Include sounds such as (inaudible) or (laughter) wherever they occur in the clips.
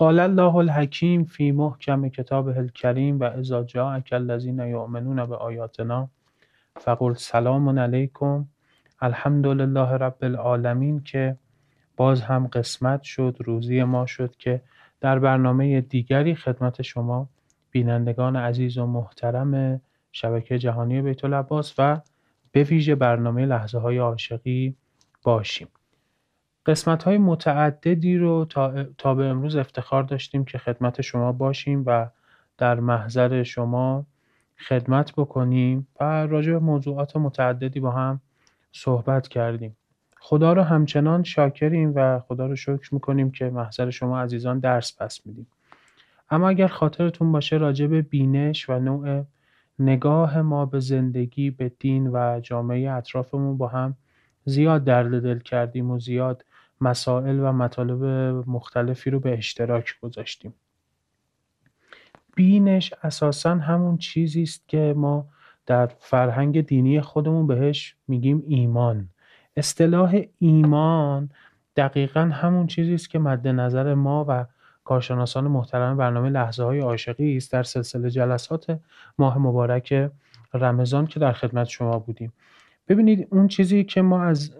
قال الله الحکیم فی محکم کتاب الکریم و اذا جاءک الذین یؤمنون به آیاتنا فقل سلام علیکم الحمدلله رب العالمین که باز هم قسمت شد روزی ما شد که در برنامه دیگری خدمت شما بینندگان عزیز و محترم شبکه جهانی بیت و به ویژه برنامه لحظه های عاشقی باشیم های متعددی رو تا, تا به امروز افتخار داشتیم که خدمت شما باشیم و در محضر شما خدمت بکنیم و راجع به موضوعات متعددی با هم صحبت کردیم خدا رو همچنان شاکریم و خدا رو شکر میکنیم که محضر شما عزیزان درس پس میدیم اما اگر خاطرتون باشه راجع به بینش و نوع نگاه ما به زندگی به دین و جامعه اطرافمون با هم زیاد درد دل کردیم و زیاد مسائل و مطالب مختلفی رو به اشتراک گذاشتیم بینش اساسا همون چیزی است که ما در فرهنگ دینی خودمون بهش میگیم ایمان اصطلاح ایمان دقیقا همون چیزی است که مد نظر ما و کارشناسان محترم برنامه لحظه های عاشقی است در سلسله جلسات ماه مبارک رمضان که در خدمت شما بودیم ببینید اون چیزی که ما از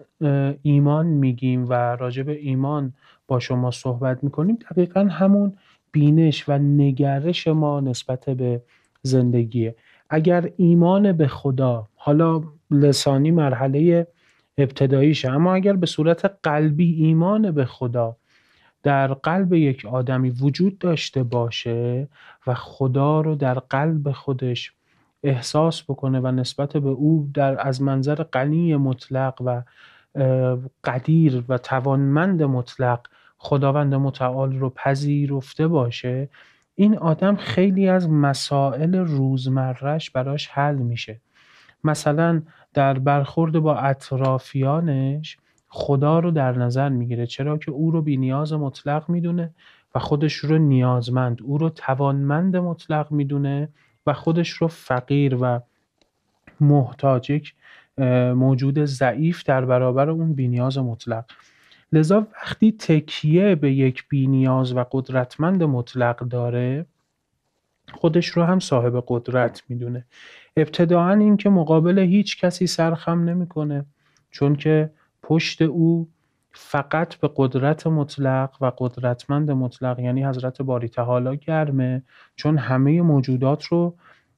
ایمان میگیم و راجع به ایمان با شما صحبت میکنیم دقیقا همون بینش و نگرش ما نسبت به زندگیه اگر ایمان به خدا حالا لسانی مرحله ابتداییشه اما اگر به صورت قلبی ایمان به خدا در قلب یک آدمی وجود داشته باشه و خدا رو در قلب خودش احساس بکنه و نسبت به او در از منظر غنی مطلق و قدیر و توانمند مطلق خداوند متعال رو پذیرفته باشه این آدم خیلی از مسائل روزمرش براش حل میشه مثلا در برخورد با اطرافیانش خدا رو در نظر میگیره چرا که او رو بی نیاز مطلق میدونه و خودش رو نیازمند او رو توانمند مطلق میدونه و خودش رو فقیر و محتاج موجود ضعیف در برابر اون بینیاز مطلق لذا وقتی تکیه به یک بینیاز و قدرتمند مطلق داره خودش رو هم صاحب قدرت میدونه ابتداعا این که مقابل هیچ کسی سرخم نمیکنه چون که پشت او فقط به قدرت مطلق و قدرتمند مطلق یعنی حضرت باری تعالی گرمه چون همه موجودات رو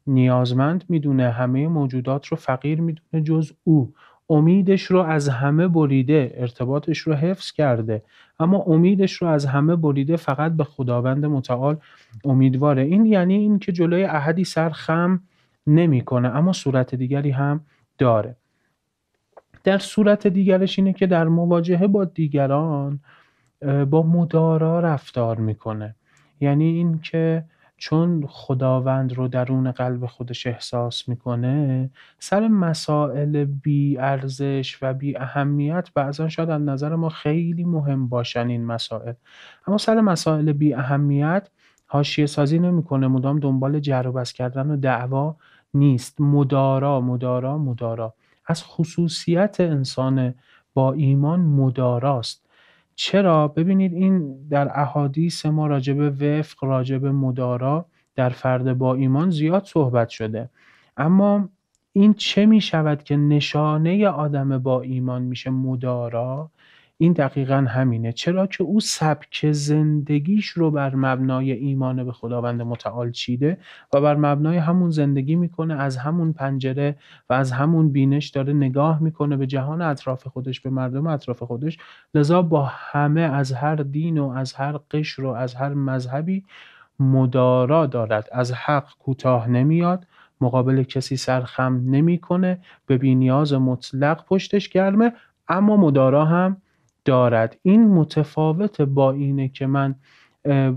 نیازمند میدونه همه موجودات رو فقیر میدونه جز او امیدش رو از همه بریده ارتباطش رو حفظ کرده اما امیدش رو از همه بریده فقط به خداوند متعال امیدواره این یعنی این که جلوی احدی سر خم نمیکنه اما صورت دیگری هم داره در صورت دیگرش اینه که در مواجهه با دیگران با مدارا رفتار میکنه یعنی اینکه چون خداوند رو درون قلب خودش احساس میکنه سر مسائل بی ارزش و بی اهمیت بعضا شاید از نظر ما خیلی مهم باشن این مسائل اما سر مسائل بی اهمیت حاشیه سازی نمیکنه مدام دنبال جر و بس کردن و دعوا نیست مدارا مدارا مدارا از خصوصیت انسان با ایمان مداراست چرا؟ ببینید این در احادیث ما راجب وفق راجب مدارا در فرد با ایمان زیاد صحبت شده اما این چه می شود که نشانه آدم با ایمان میشه مدارا این دقیقا همینه چرا که او سبک زندگیش رو بر مبنای ایمان به خداوند متعال چیده و بر مبنای همون زندگی میکنه از همون پنجره و از همون بینش داره نگاه میکنه به جهان اطراف خودش به مردم اطراف خودش لذا با همه از هر دین و از هر قشر و از هر مذهبی مدارا دارد از حق کوتاه نمیاد مقابل کسی سرخم نمیکنه به بینیاز مطلق پشتش گرمه اما مدارا هم دارد این متفاوت با اینه که من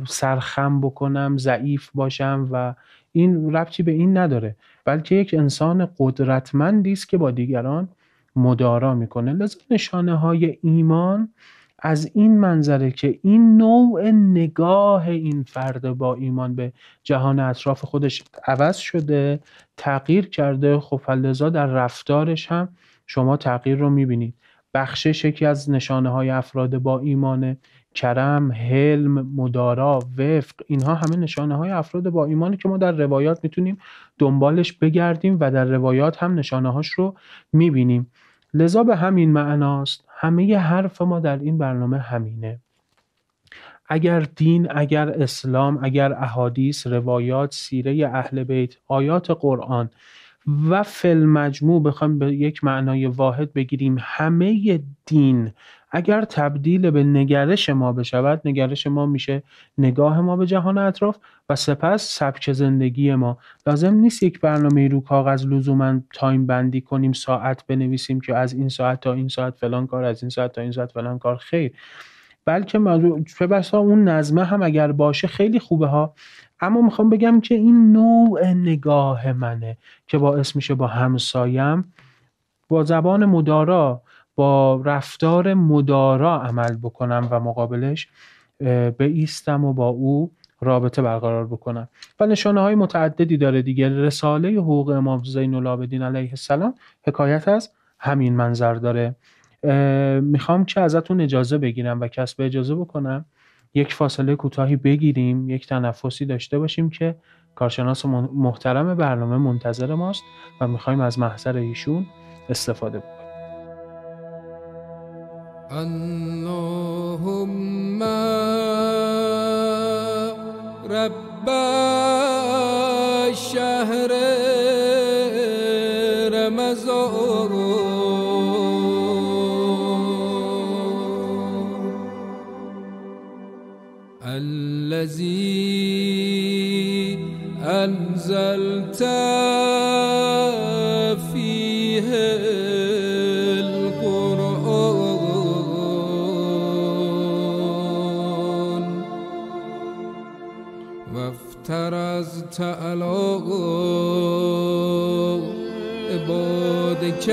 سرخم بکنم ضعیف باشم و این ربطی به این نداره بلکه یک انسان قدرتمندی است که با دیگران مدارا میکنه لذا نشانه های ایمان از این منظره که این نوع نگاه این فرد با ایمان به جهان اطراف خودش عوض شده تغییر کرده خب در رفتارش هم شما تغییر رو میبینید بخشش یکی از نشانه های افراد با ایمانه کرم، حلم، مدارا، وفق اینها همه نشانه های افراد با ایمانه که ما در روایات میتونیم دنبالش بگردیم و در روایات هم نشانه هاش رو میبینیم لذا به همین معناست همه حرف ما در این برنامه همینه اگر دین، اگر اسلام، اگر احادیث، روایات، سیره اهل بیت، آیات قرآن و فل مجموع بخوایم به یک معنای واحد بگیریم همه دین اگر تبدیل به نگرش ما بشود نگرش ما میشه نگاه ما به جهان اطراف و سپس سبک زندگی ما لازم نیست یک برنامه رو کاغذ لزوما تایم بندی کنیم ساعت بنویسیم که از این ساعت تا این ساعت فلان کار از این ساعت تا این ساعت فلان کار خیر بلکه چه اون نظمه هم اگر باشه خیلی خوبه ها اما میخوام بگم که این نوع نگاه منه که باعث میشه با همسایم با زبان مدارا با رفتار مدارا عمل بکنم و مقابلش به ایستم و با او رابطه برقرار بکنم و نشانه های متعددی داره دیگه رساله حقوق امام زین العابدین علیه السلام حکایت از همین منظر داره میخوام که ازتون اجازه بگیرم و کسب اجازه بکنم یک فاصله کوتاهی بگیریم یک تنفسی داشته باشیم که کارشناس محترم برنامه منتظر ماست و میخوایم از محضر ایشون استفاده بکنیم اللهم رب الذي أنزلت فيه القرآن وافترزت على عبادك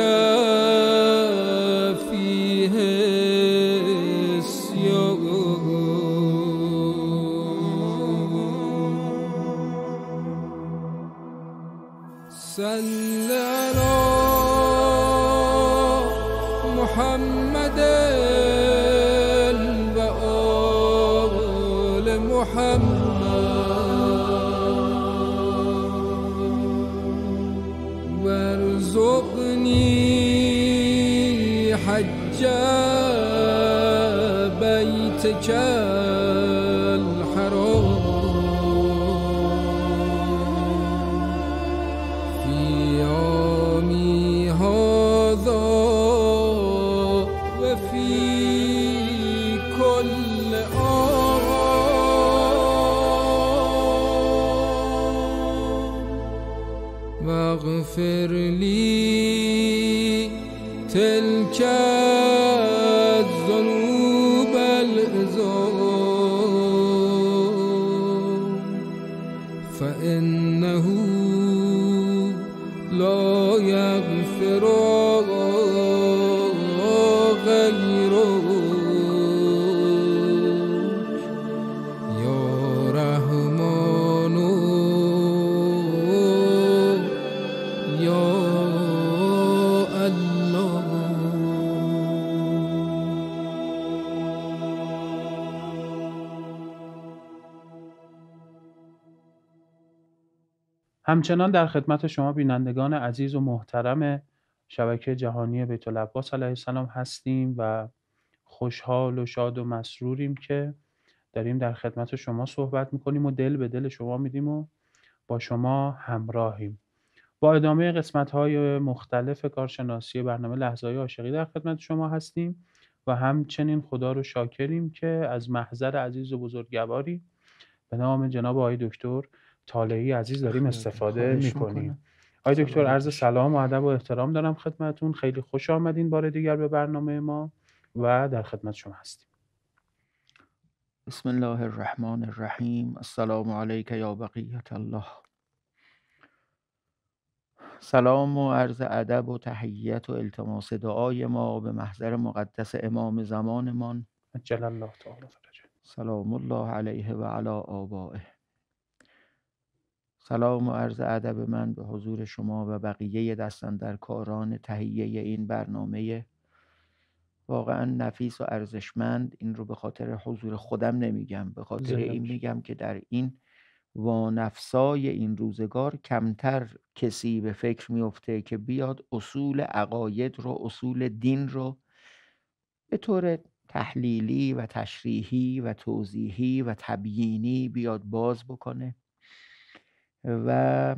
همچنان در خدمت شما بینندگان عزیز و محترم شبکه جهانی بیت العباس علیه السلام هستیم و خوشحال و شاد و مسروریم که داریم در خدمت شما صحبت میکنیم و دل به دل شما میدیم و با شما همراهیم با ادامه قسمت های مختلف کارشناسی برنامه لحظه های عاشقی در خدمت شما هستیم و همچنین خدا رو شاکریم که از محضر عزیز و بزرگواری به نام جناب آقای دکتر طالعی عزیز داریم استفاده میکنیم آی دکتر عرض سلام و ادب و احترام دارم خدمتون خیلی خوش آمدین بار دیگر به برنامه ما و در خدمت شما هستیم بسم الله الرحمن الرحیم السلام علیک یا بقیت الله سلام و عرض ادب و تحیت و التماس دعای ما به محضر مقدس امام زمانمان جل الله تعالی سلام الله علیه و علی آبائه سلام و عرض ادب من به حضور شما و بقیه دستن در کاران تهیه این برنامه واقعا نفیس و ارزشمند این رو به خاطر حضور خودم نمیگم به خاطر این میگم که در این نفسای این روزگار کمتر کسی به فکر میفته که بیاد اصول عقاید رو اصول دین رو به طور تحلیلی و تشریحی و توضیحی و تبیینی بیاد باز بکنه و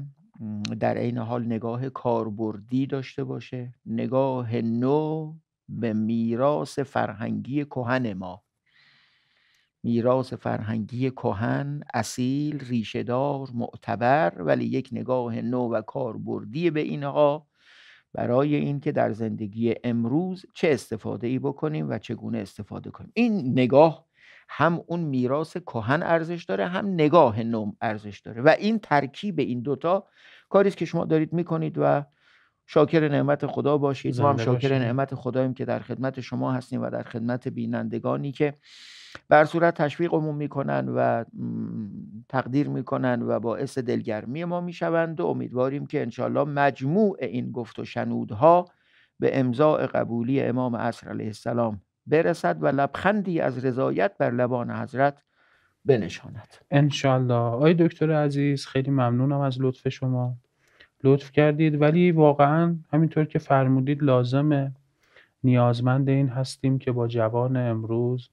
در عین حال نگاه کاربردی داشته باشه نگاه نو به میراث فرهنگی کهن ما میراث فرهنگی کهن اصیل ریشهدار معتبر ولی یک نگاه نو و کاربردی به اینها برای اینکه در زندگی امروز چه استفاده ای بکنیم و چگونه استفاده کنیم این نگاه هم اون میراث کهن ارزش داره هم نگاه نوم ارزش داره و این ترکیب این دوتا کاری است که شما دارید میکنید و شاکر نعمت خدا باشید ما هم شاکر نعمت خداییم که در خدمت شما هستیم و در خدمت بینندگانی که بر صورت تشویقمون میکنن و تقدیر میکنن و باعث دلگرمی ما میشوند و امیدواریم که انشالله مجموع این گفت و شنودها به امضاء قبولی امام عصر علیه السلام برسد و لبخندی از رضایت بر لبان حضرت بنشاند انشالله آی دکتر عزیز خیلی ممنونم از لطف شما لطف کردید ولی واقعا همینطور که فرمودید لازمه نیازمند این هستیم که با جوان امروز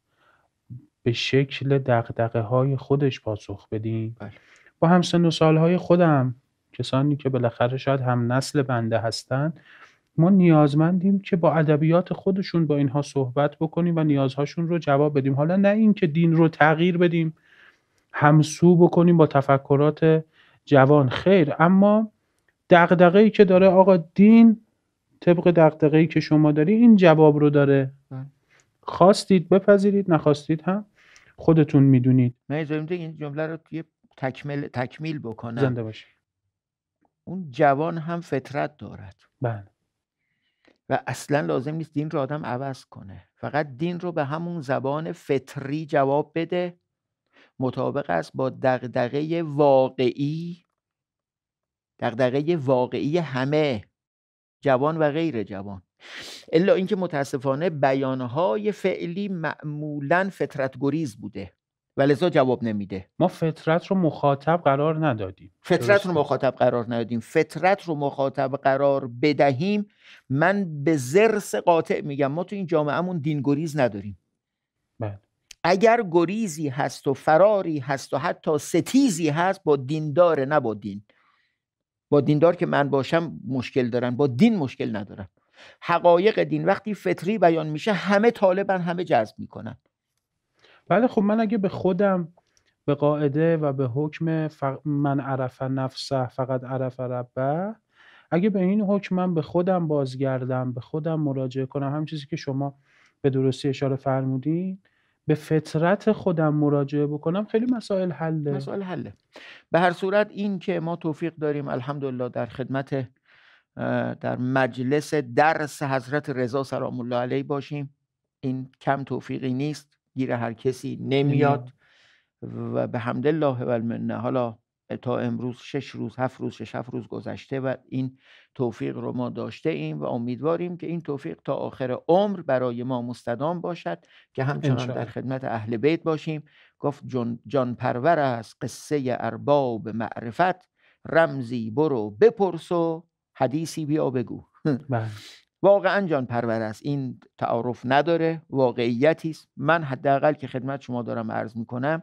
به شکل دقدقه های خودش پاسخ بدیم بله. با همسن و سالهای خودم کسانی که بالاخره شاید هم نسل بنده هستند ما نیازمندیم که با ادبیات خودشون با اینها صحبت بکنیم و نیازهاشون رو جواب بدیم حالا نه اینکه دین رو تغییر بدیم همسو بکنیم با تفکرات جوان خیر اما دغدغه‌ای که داره آقا دین طبق دغدغه‌ای که شما داری این جواب رو داره بله. خواستید بپذیرید نخواستید هم خودتون میدونید من اجازه این جمله رو یه تکمیل تکمیل بکنم زنده باشه اون جوان هم فطرت دارد بله و اصلا لازم نیست دین رو آدم عوض کنه فقط دین رو به همون زبان فطری جواب بده مطابق است با دغدغه واقعی دغدغه واقعی همه جوان و غیر جوان الا اینکه متاسفانه بیانهای فعلی معمولا فطرت بوده و جواب نمیده ما فطرت رو مخاطب قرار ندادیم فطرت رو مخاطب قرار ندادیم فطرت رو مخاطب قرار بدهیم من به زرس قاطع میگم ما تو این جامعهمون دین گریز نداریم بله اگر گریزی هست و فراری هست و حتی ستیزی هست با دینداره نه با دین با دیندار که من باشم مشکل دارن با دین مشکل ندارم حقایق دین وقتی فطری بیان میشه همه طالبن همه جذب میکنن بله خب من اگه به خودم به قاعده و به حکم من عرف نفسه فقط عرف ربه اگه به این حکم من به خودم بازگردم به خودم مراجعه کنم هم چیزی که شما به درستی اشاره فرمودین به فطرت خودم مراجعه بکنم خیلی مسائل حله مسائل حله به هر صورت این که ما توفیق داریم الحمدلله در خدمت در مجلس درس حضرت رضا سلام الله علیه باشیم این کم توفیقی نیست گیر هر کسی نمیاد و به حمد الله و المنه حالا تا امروز شش روز هفت روز شش هفت روز گذشته و این توفیق رو ما داشته ایم و امیدواریم که این توفیق تا آخر عمر برای ما مستدام باشد که همچنان در خدمت اهل بیت باشیم گفت جان, جان پرور است قصه ارباب معرفت رمزی برو بپرس و حدیثی بیا بگو بله. واقعا جان پرور است این تعارف نداره واقعیتی است من حداقل که خدمت شما دارم عرض میکنم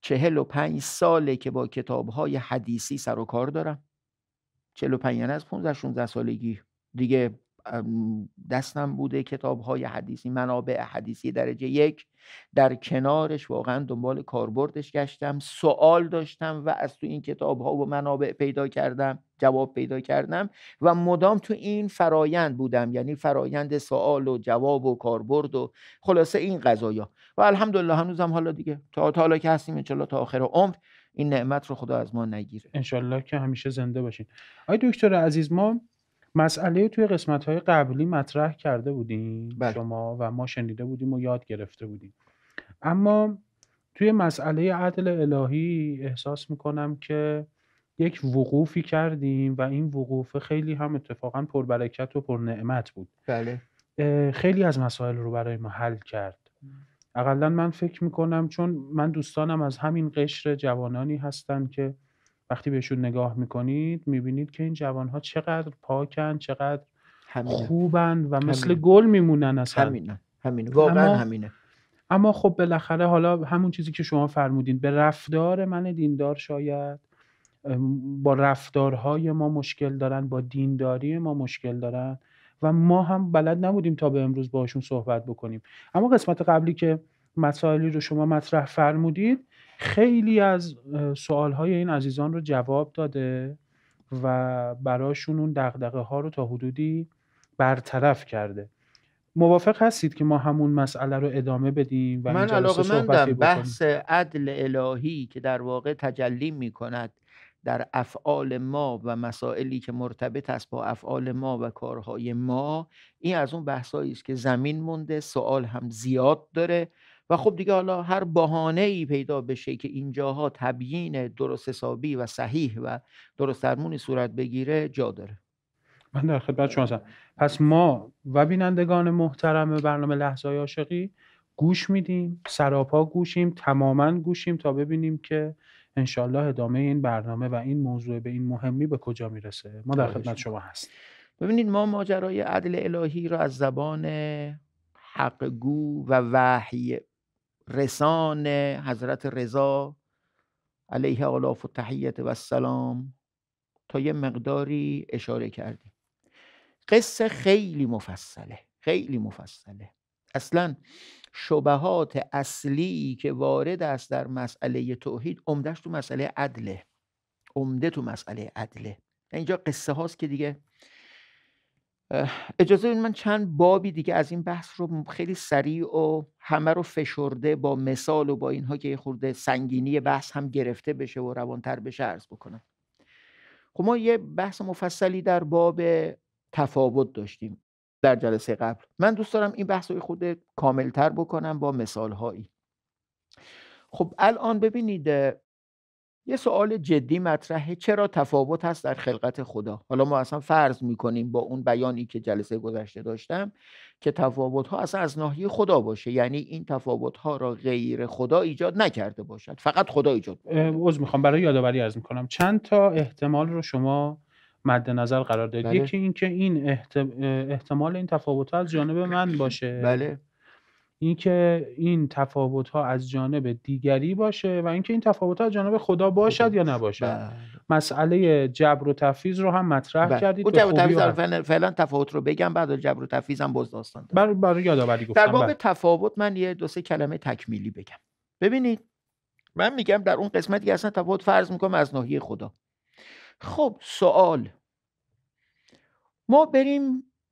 چهل و پنج ساله که با کتابهای حدیثی سر و کار دارم چهل و پنج یعنی از 15 16 سالگی دیگه دستم بوده کتاب های حدیثی منابع حدیثی درجه یک در کنارش واقعا دنبال کاربردش گشتم سوال داشتم و از تو این کتاب ها و منابع پیدا کردم جواب پیدا کردم و مدام تو این فرایند بودم یعنی فرایند سوال و جواب و کاربرد و خلاصه این قضایا و الحمدلله هنوزم حالا دیگه تا حالا که هستیم انشالله تا آخر عمر این نعمت رو خدا از ما نگیره انشالله که همیشه زنده باشین آی دکتر عزیز ما مسئله توی قسمت های قبلی مطرح کرده بودیم بله. شما و ما شنیده بودیم و یاد گرفته بودیم اما توی مسئله عدل الهی احساس میکنم که یک وقوفی کردیم و این وقوف خیلی هم اتفاقا پربرکت و پرنعمت بود بله. خیلی از مسائل رو برای ما حل کرد اقلا من فکر میکنم چون من دوستانم از همین قشر جوانانی هستن که وقتی بهشون نگاه میکنید میبینید که این جوانها چقدر پاکن چقدر همینه. خوبند و مثل گل میمونن اصلا همینه همینه واقعا همینه اما خب بالاخره حالا همون چیزی که شما فرمودین به رفتار من دیندار شاید با رفتارهای ما مشکل دارن با دینداری ما مشکل دارن و ما هم بلد نبودیم تا به امروز باشون صحبت بکنیم اما قسمت قبلی که مسائلی رو شما مطرح فرمودید خیلی از های این عزیزان رو جواب داده و براشون اون دقدقه ها رو تا حدودی برطرف کرده موافق هستید که ما همون مسئله رو ادامه بدیم و من علاقه مندم بحث عدل الهی که در واقع تجلی می کند در افعال ما و مسائلی که مرتبط است با افعال ما و کارهای ما این از اون بحثایی است که زمین مونده سوال هم زیاد داره و خب دیگه حالا هر بهانه ای پیدا بشه که اینجاها تبیین درست حسابی و صحیح و درست درمونی صورت بگیره جا داره من در خدمت شما هستم پس ما و بینندگان محترم برنامه لحظه عاشقی گوش میدیم سراپا گوشیم تماما گوشیم تا ببینیم که انشالله ادامه این برنامه و این موضوع به این مهمی به کجا میرسه ما در خدمت شما هستیم ببینید ما ماجرای عدل الهی را از زبان حقگو و وحی رسان حضرت رضا علیه آلاف و تحییت و السلام تا یه مقداری اشاره کردیم قصه خیلی مفصله خیلی مفصله اصلا شبهات اصلی که وارد است در مسئله توحید عمدهش تو مسئله عدله عمده تو مسئله عدله اینجا قصه هاست که دیگه اجازه بدید من چند بابی دیگه از این بحث رو خیلی سریع و همه رو فشرده با مثال و با اینها که یه خورده سنگینی بحث هم گرفته بشه و روانتر بشه عرض بکنم خب ما یه بحث مفصلی در باب تفاوت داشتیم در جلسه قبل من دوست دارم این بحث رو خود کاملتر بکنم با مثال هایی خب الان ببینید یه سوال جدی مطرحه چرا تفاوت هست در خلقت خدا حالا ما اصلا فرض میکنیم با اون بیانی که جلسه گذشته داشتم که تفاوت ها اصلا از ناحیه خدا باشه یعنی این تفاوت ها را غیر خدا ایجاد نکرده باشد فقط خدا ایجاد عذر میخوام برای یادآوری از میکنم چند تا احتمال رو شما مد نظر قرار دادی بله. اینکه این, این احتمال این تفاوت ها از جانب من (clears throat) باشه بله اینکه این تفاوت ها از جانب دیگری باشه و اینکه این تفاوت ها از جانب خدا باشد یا بله، نباشد بله. مسئله جبر و تفیز رو هم مطرح بله. کردید تفیز آره، فعلا, تفاوت رو بگم بعد جبر و تفیز هم باز داستان برای بر یادآوری گفتم در باب تفاوت من یه دو سه کلمه تکمیلی بگم ببینید من میگم در اون قسمتی که اصلا تفاوت فرض میکنم از ناحیه خدا خب سوال ما بریم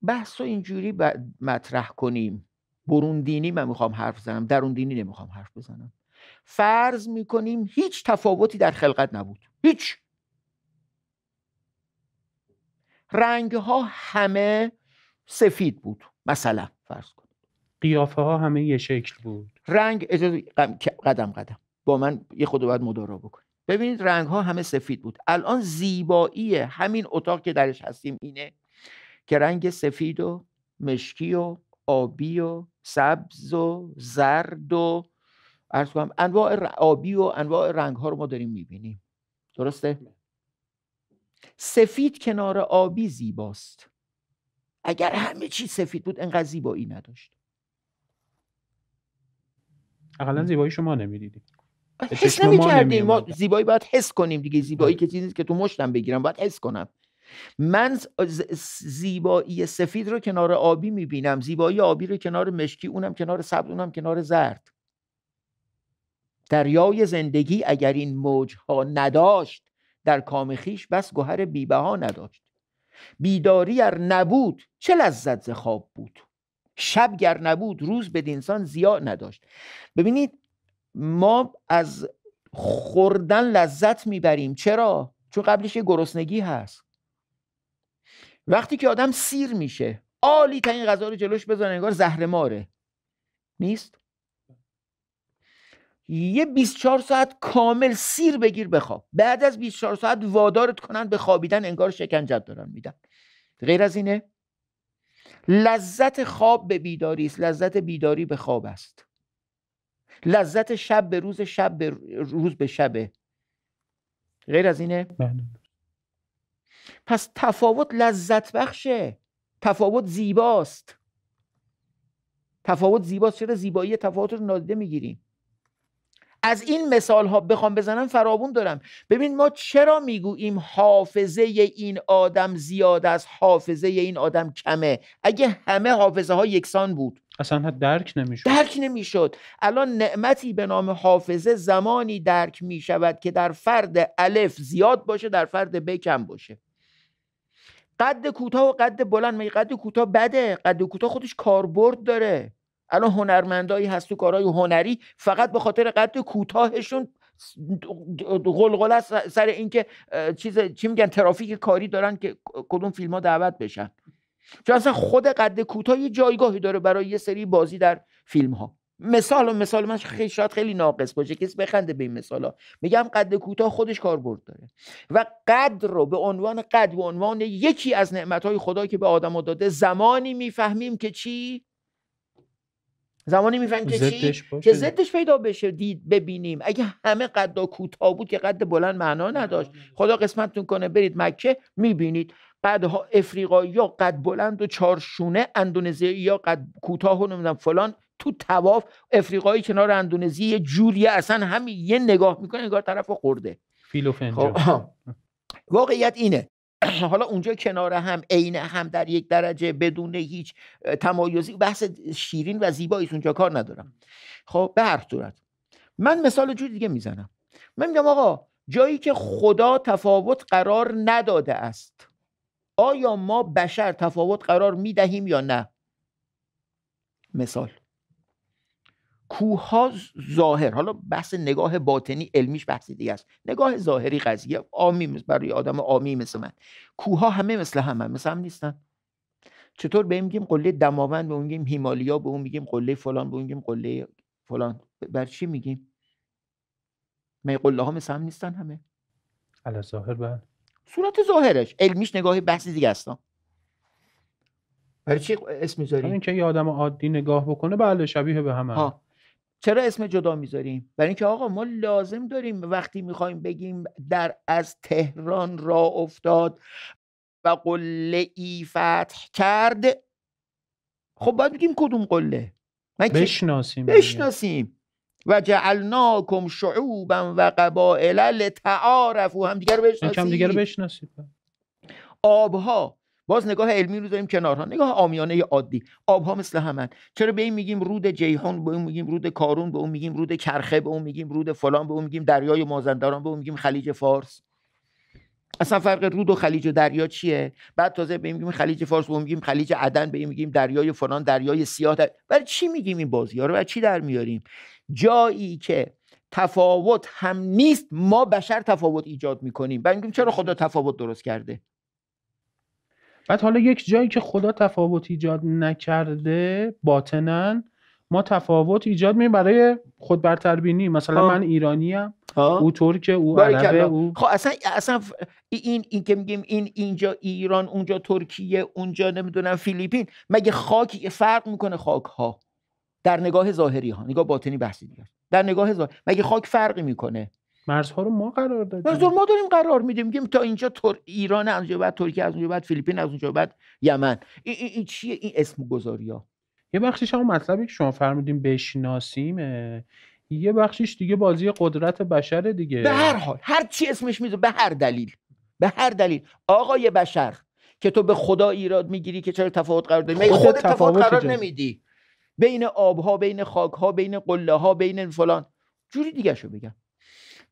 بحث رو اینجوری مطرح کنیم برون دینی من میخوام حرف بزنم درون دینی نمیخوام حرف بزنم فرض میکنیم هیچ تفاوتی در خلقت نبود هیچ رنگ ها همه سفید بود مثلا فرض کن قیافه ها همه یه شکل بود رنگ اجازه قدم قدم با من یه خود باید مدارا بکن ببینید رنگ ها همه سفید بود الان زیبایی همین اتاق که درش هستیم اینه که رنگ سفید و مشکی و آبی و سبز و زرد و ارز کنم انواع آبی و انواع رنگ ها رو ما داریم میبینیم درسته؟ بله. سفید کنار آبی زیباست اگر همه چی سفید بود انقدر زیبایی نداشت اقلا زیبایی شما نمیدیدیم حس نمی ما, ما زیبایی باید حس کنیم دیگه زیبایی بله. که چیزی که تو مشتم بگیرم باید حس کنم من زیبایی سفید رو کنار آبی میبینم زیبایی آبی رو کنار مشکی اونم کنار سبز اونم کنار زرد دریای زندگی اگر این موجها نداشت در کام خیش بس گوهر ها نداشت بیداری ار نبود چه لذت ز خواب بود شب گر نبود روز به دینسان زیاد نداشت ببینید ما از خوردن لذت میبریم چرا چون قبلش یه گرسنگی هست وقتی که آدم سیر میشه عالی تا این غذا رو جلوش بذاره انگار زهر ماره نیست یه 24 ساعت کامل سیر بگیر بخواب بعد از 24 ساعت وادارت کنن به خوابیدن انگار شکنجت دارن میدن غیر از اینه لذت خواب به بیداری است لذت بیداری به خواب است لذت شب به روز شب به روز به شبه غیر از اینه پس تفاوت لذت بخشه تفاوت زیباست تفاوت زیباست چرا زیبایی تفاوت رو نادیده میگیریم از این مثال ها بخوام بزنم فرابون دارم ببین ما چرا میگوییم حافظه این آدم زیاد از حافظه این آدم کمه اگه همه حافظه ها یکسان بود اصلا درک نمیشد درک نمیشد الان نعمتی به نام حافظه زمانی درک میشود که در فرد الف زیاد باشه در فرد ب کم باشه قد کوتاه و قد بلند می قد کوتاه بده قد کوتاه خودش کاربرد داره الان هنرمندایی هست تو کارهای هنری فقط به خاطر قد کوتاهشون غلغله سر اینکه چیز چی میگن ترافیک کاری دارن که کدوم فیلم ها دعوت بشن چون اصلا خود قد کوتاه یه جایگاهی داره برای یه سری بازی در فیلم ها مثال مثال من خیلی شاید خیلی ناقص باشه کسی بخنده به این مثالا میگم قد کوتاه خودش کاربرد داره و قد رو به عنوان قد و عنوان یکی از های خدا که به آدم داده زمانی میفهمیم که چی زمانی میفهمیم که چی که زدش پیدا بشه دید ببینیم اگه همه قد کوتاه بود که قد بلند معنا نداشت خدا قسمتتون کنه برید مکه میبینید قدها افریقایی یا قد بلند و چارشونه اندونزیایی یا قد کوتاه و نمیدونم فلان تو تواف افریقایی کنار اندونزی یه جوریه اصلا همین یه نگاه میکنه انگار طرف خورده فیلو خب، واقعیت اینه (clears throat) حالا اونجا کنار هم عین هم در یک درجه بدون هیچ تمایزی بحث شیرین و زیبایی اونجا کار ندارم خب به هر صورت من مثال جوری دیگه میزنم من میگم آقا جایی که خدا تفاوت قرار نداده است آیا ما بشر تفاوت قرار میدهیم یا نه مثال کوه ها ظاهر حالا بحث نگاه باطنی علمیش بحث دیگه است نگاه ظاهری قضیه عامی برای آدم آمی مثل من کوه ها همه مثل هم, هم. مثل هم نیستن چطور به میگیم قله دماوند به اون میگیم هیمالیا به اون میگیم قله فلان به اون میگیم قله فلان بر چی میگیم می قله ها مثل هم نیستن همه علا ظاهر بعد بله. صورت ظاهرش علمیش نگاه بحث دیگه است برای چی اسم میذاری؟ این که یه آدم عادی نگاه بکنه بله شبیه به همه ها. چرا اسم جدا میذاریم برای اینکه آقا ما لازم داریم وقتی میخوایم بگیم در از تهران را افتاد و قله ای فتح کرد خب باید بگیم کدوم قله بشناسیم بشناسیم و جعلناکم شعوبا و قبائل لتعارفوا همدیگه رو هم دیگر بشناسید آبها باز نگاه علمی رو داریم کنار نگاه آمیانه عادی آبها مثل همن چرا به این میگیم رود جیهان به اون میگیم رود کارون به اون میگیم رود کرخه به اون میگیم رود فلان به اون میگیم دریای مازندران به اون میگیم خلیج فارس اصلا فرق رود و خلیج و دریا چیه بعد تازه به میگیم خلیج فارس به میگیم خلیج عدن به این میگیم دریای فلان دریای سیاه در... برای چی میگیم این بازی ها رو چی در میاریم جایی که تفاوت هم نیست ما بشر تفاوت ایجاد میکنیم و چرا خدا تفاوت درست کرده بعد حالا یک جایی که خدا تفاوت ایجاد نکرده باطنن ما تفاوت ایجاد می برای خود برتربینی مثلا من ایرانی او ترکه او عربه او خب اصلا اصلا این این که میگیم این اینجا ایران اونجا ترکیه اونجا نمیدونم فیلیپین مگه خاک فرق میکنه خاک ها در نگاه ظاهری ها نگاه باطنی بحثی دیگه در نگاه ظاهری مگه خاک فرقی میکنه مرزها رو ما قرار دادیم مرزها ما داریم قرار میدیم میگیم تا اینجا تور ایران از اونجا بعد ترکیه از اونجا بعد فیلیپین از اونجا بعد یمن این ای ای چیه این اسم گذاری ها یه بخشش هم مطلبی که شما فرمودین بشناسیمه یه بخشش دیگه بازی قدرت بشر دیگه به هر حال هر چی اسمش میذاره به هر دلیل به هر دلیل آقای بشر که تو به خدا ایراد میگیری که چرا تفاوت قرار دادی خود تفاوت قرار نمیدی بین آبها بین خاکها بین قله ها بین فلان جوری دیگه شو بگم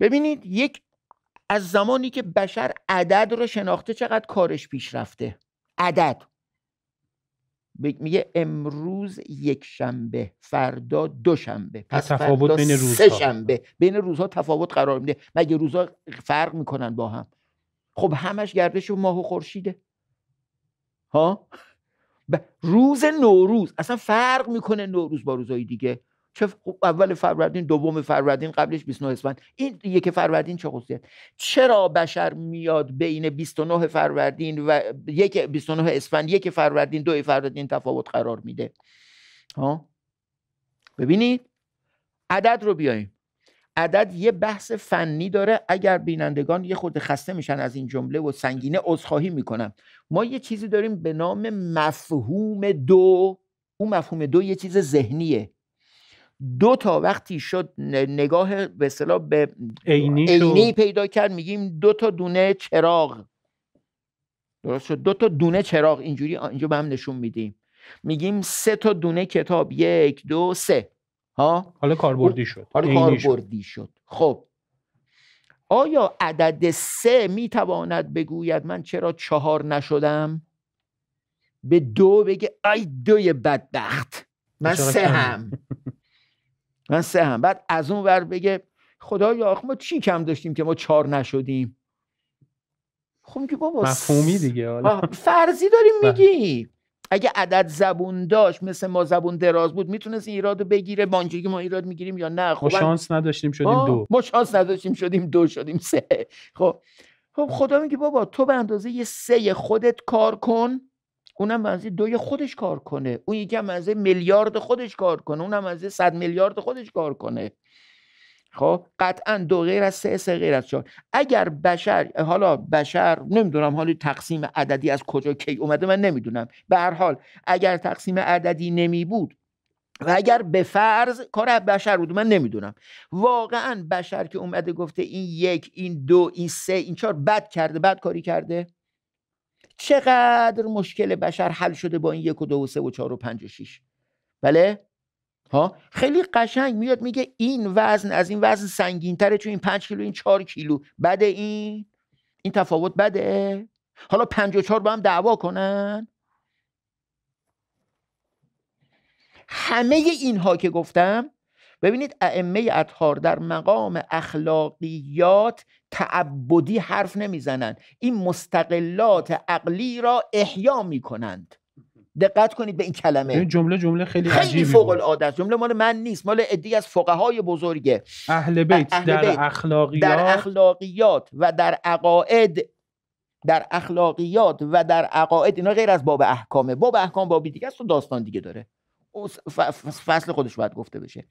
ببینید یک از زمانی که بشر عدد رو شناخته چقدر کارش پیش رفته عدد میگه امروز یک شنبه فردا دو شنبه پس بین روزها. سه شنبه بین روزها تفاوت قرار میده مگه روزها فرق میکنن با هم خب همش گردش و ماه و خورشیده ها ب... روز نوروز اصلا فرق میکنه نوروز با روزهای دیگه چه خب، اول فروردین دوم فروردین قبلش 29 اسفند این یک فروردین چه خصوصیت چرا بشر میاد بین 29 فروردین و یک 29 اسفند یک فروردین دو فروردین تفاوت قرار میده ها ببینید عدد رو بیایم عدد یه بحث فنی داره اگر بینندگان یه خود خسته میشن از این جمله و سنگینه عذرخواهی میکنم ما یه چیزی داریم به نام مفهوم دو اون مفهوم دو یه چیز ذهنیه دو تا وقتی شد نگاه به اصطلاح به عینی, پیدا کرد میگیم دو تا دونه چراغ درست شد دو تا دونه چراغ اینجوری اینجا به هم نشون میدیم میگیم سه تا دونه کتاب یک دو سه ها حالا کاربردی شد حالا کاربردی شد. خب آیا عدد سه میتواند بگوید من چرا چهار نشدم به دو بگه ای دوی بدبخت من سه هم من سه هم بعد از اون ور بگه خدایا آخ ما چی کم داشتیم که ما چهار نشدیم خب که بابا مفهومی دیگه حالا. فرضی داریم بله. میگی اگه عدد زبون داشت مثل ما زبون دراز بود میتونست ایراد رو بگیره بانجگی ما ایراد میگیریم یا نه خب ما شانس نداشتیم شدیم دو ما شانس نداشتیم شدیم دو شدیم سه خب خب خدا میگه بابا تو به اندازه یه سه خودت کار کن اونم از دوی خودش کار کنه اون یکی هم از میلیارد خودش کار کنه اونم از صد میلیارد خودش کار کنه خب قطعا دو غیر از سه سه غیر از چهار اگر بشر حالا بشر نمیدونم حالا تقسیم عددی از کجا کی اومده من نمیدونم به هر حال اگر تقسیم عددی نمی بود و اگر به فرض کار بشر بود من نمیدونم واقعا بشر که اومده گفته این یک این دو این سه این چهار بد کرده بد کاری کرده چقدر مشکل بشر حل شده با این یک و دو و سه و چهار و پنج و شیش بله ها خیلی قشنگ میاد میگه این وزن از این وزن سنگین تره چون این پنج کیلو این چار کیلو بده این این تفاوت بده حالا پنج و چهار با هم دعوا کنن همه اینها که گفتم ببینید ائمه اطهار در مقام اخلاقیات تعبدی حرف نمیزنند این مستقلات عقلی را احیا میکنند دقت کنید به این کلمه این جمله جمله خیلی خیلی فوق العاده است جمله مال من نیست مال ادی از فقهای بزرگه اهل بیت, در, اخلاقیات در اخلاقیات و در عقاید در اخلاقیات و در عقاید اینا غیر از باب احکامه باب احکام بابی دیگه است و داستان دیگه داره فصل خودش باید گفته بشه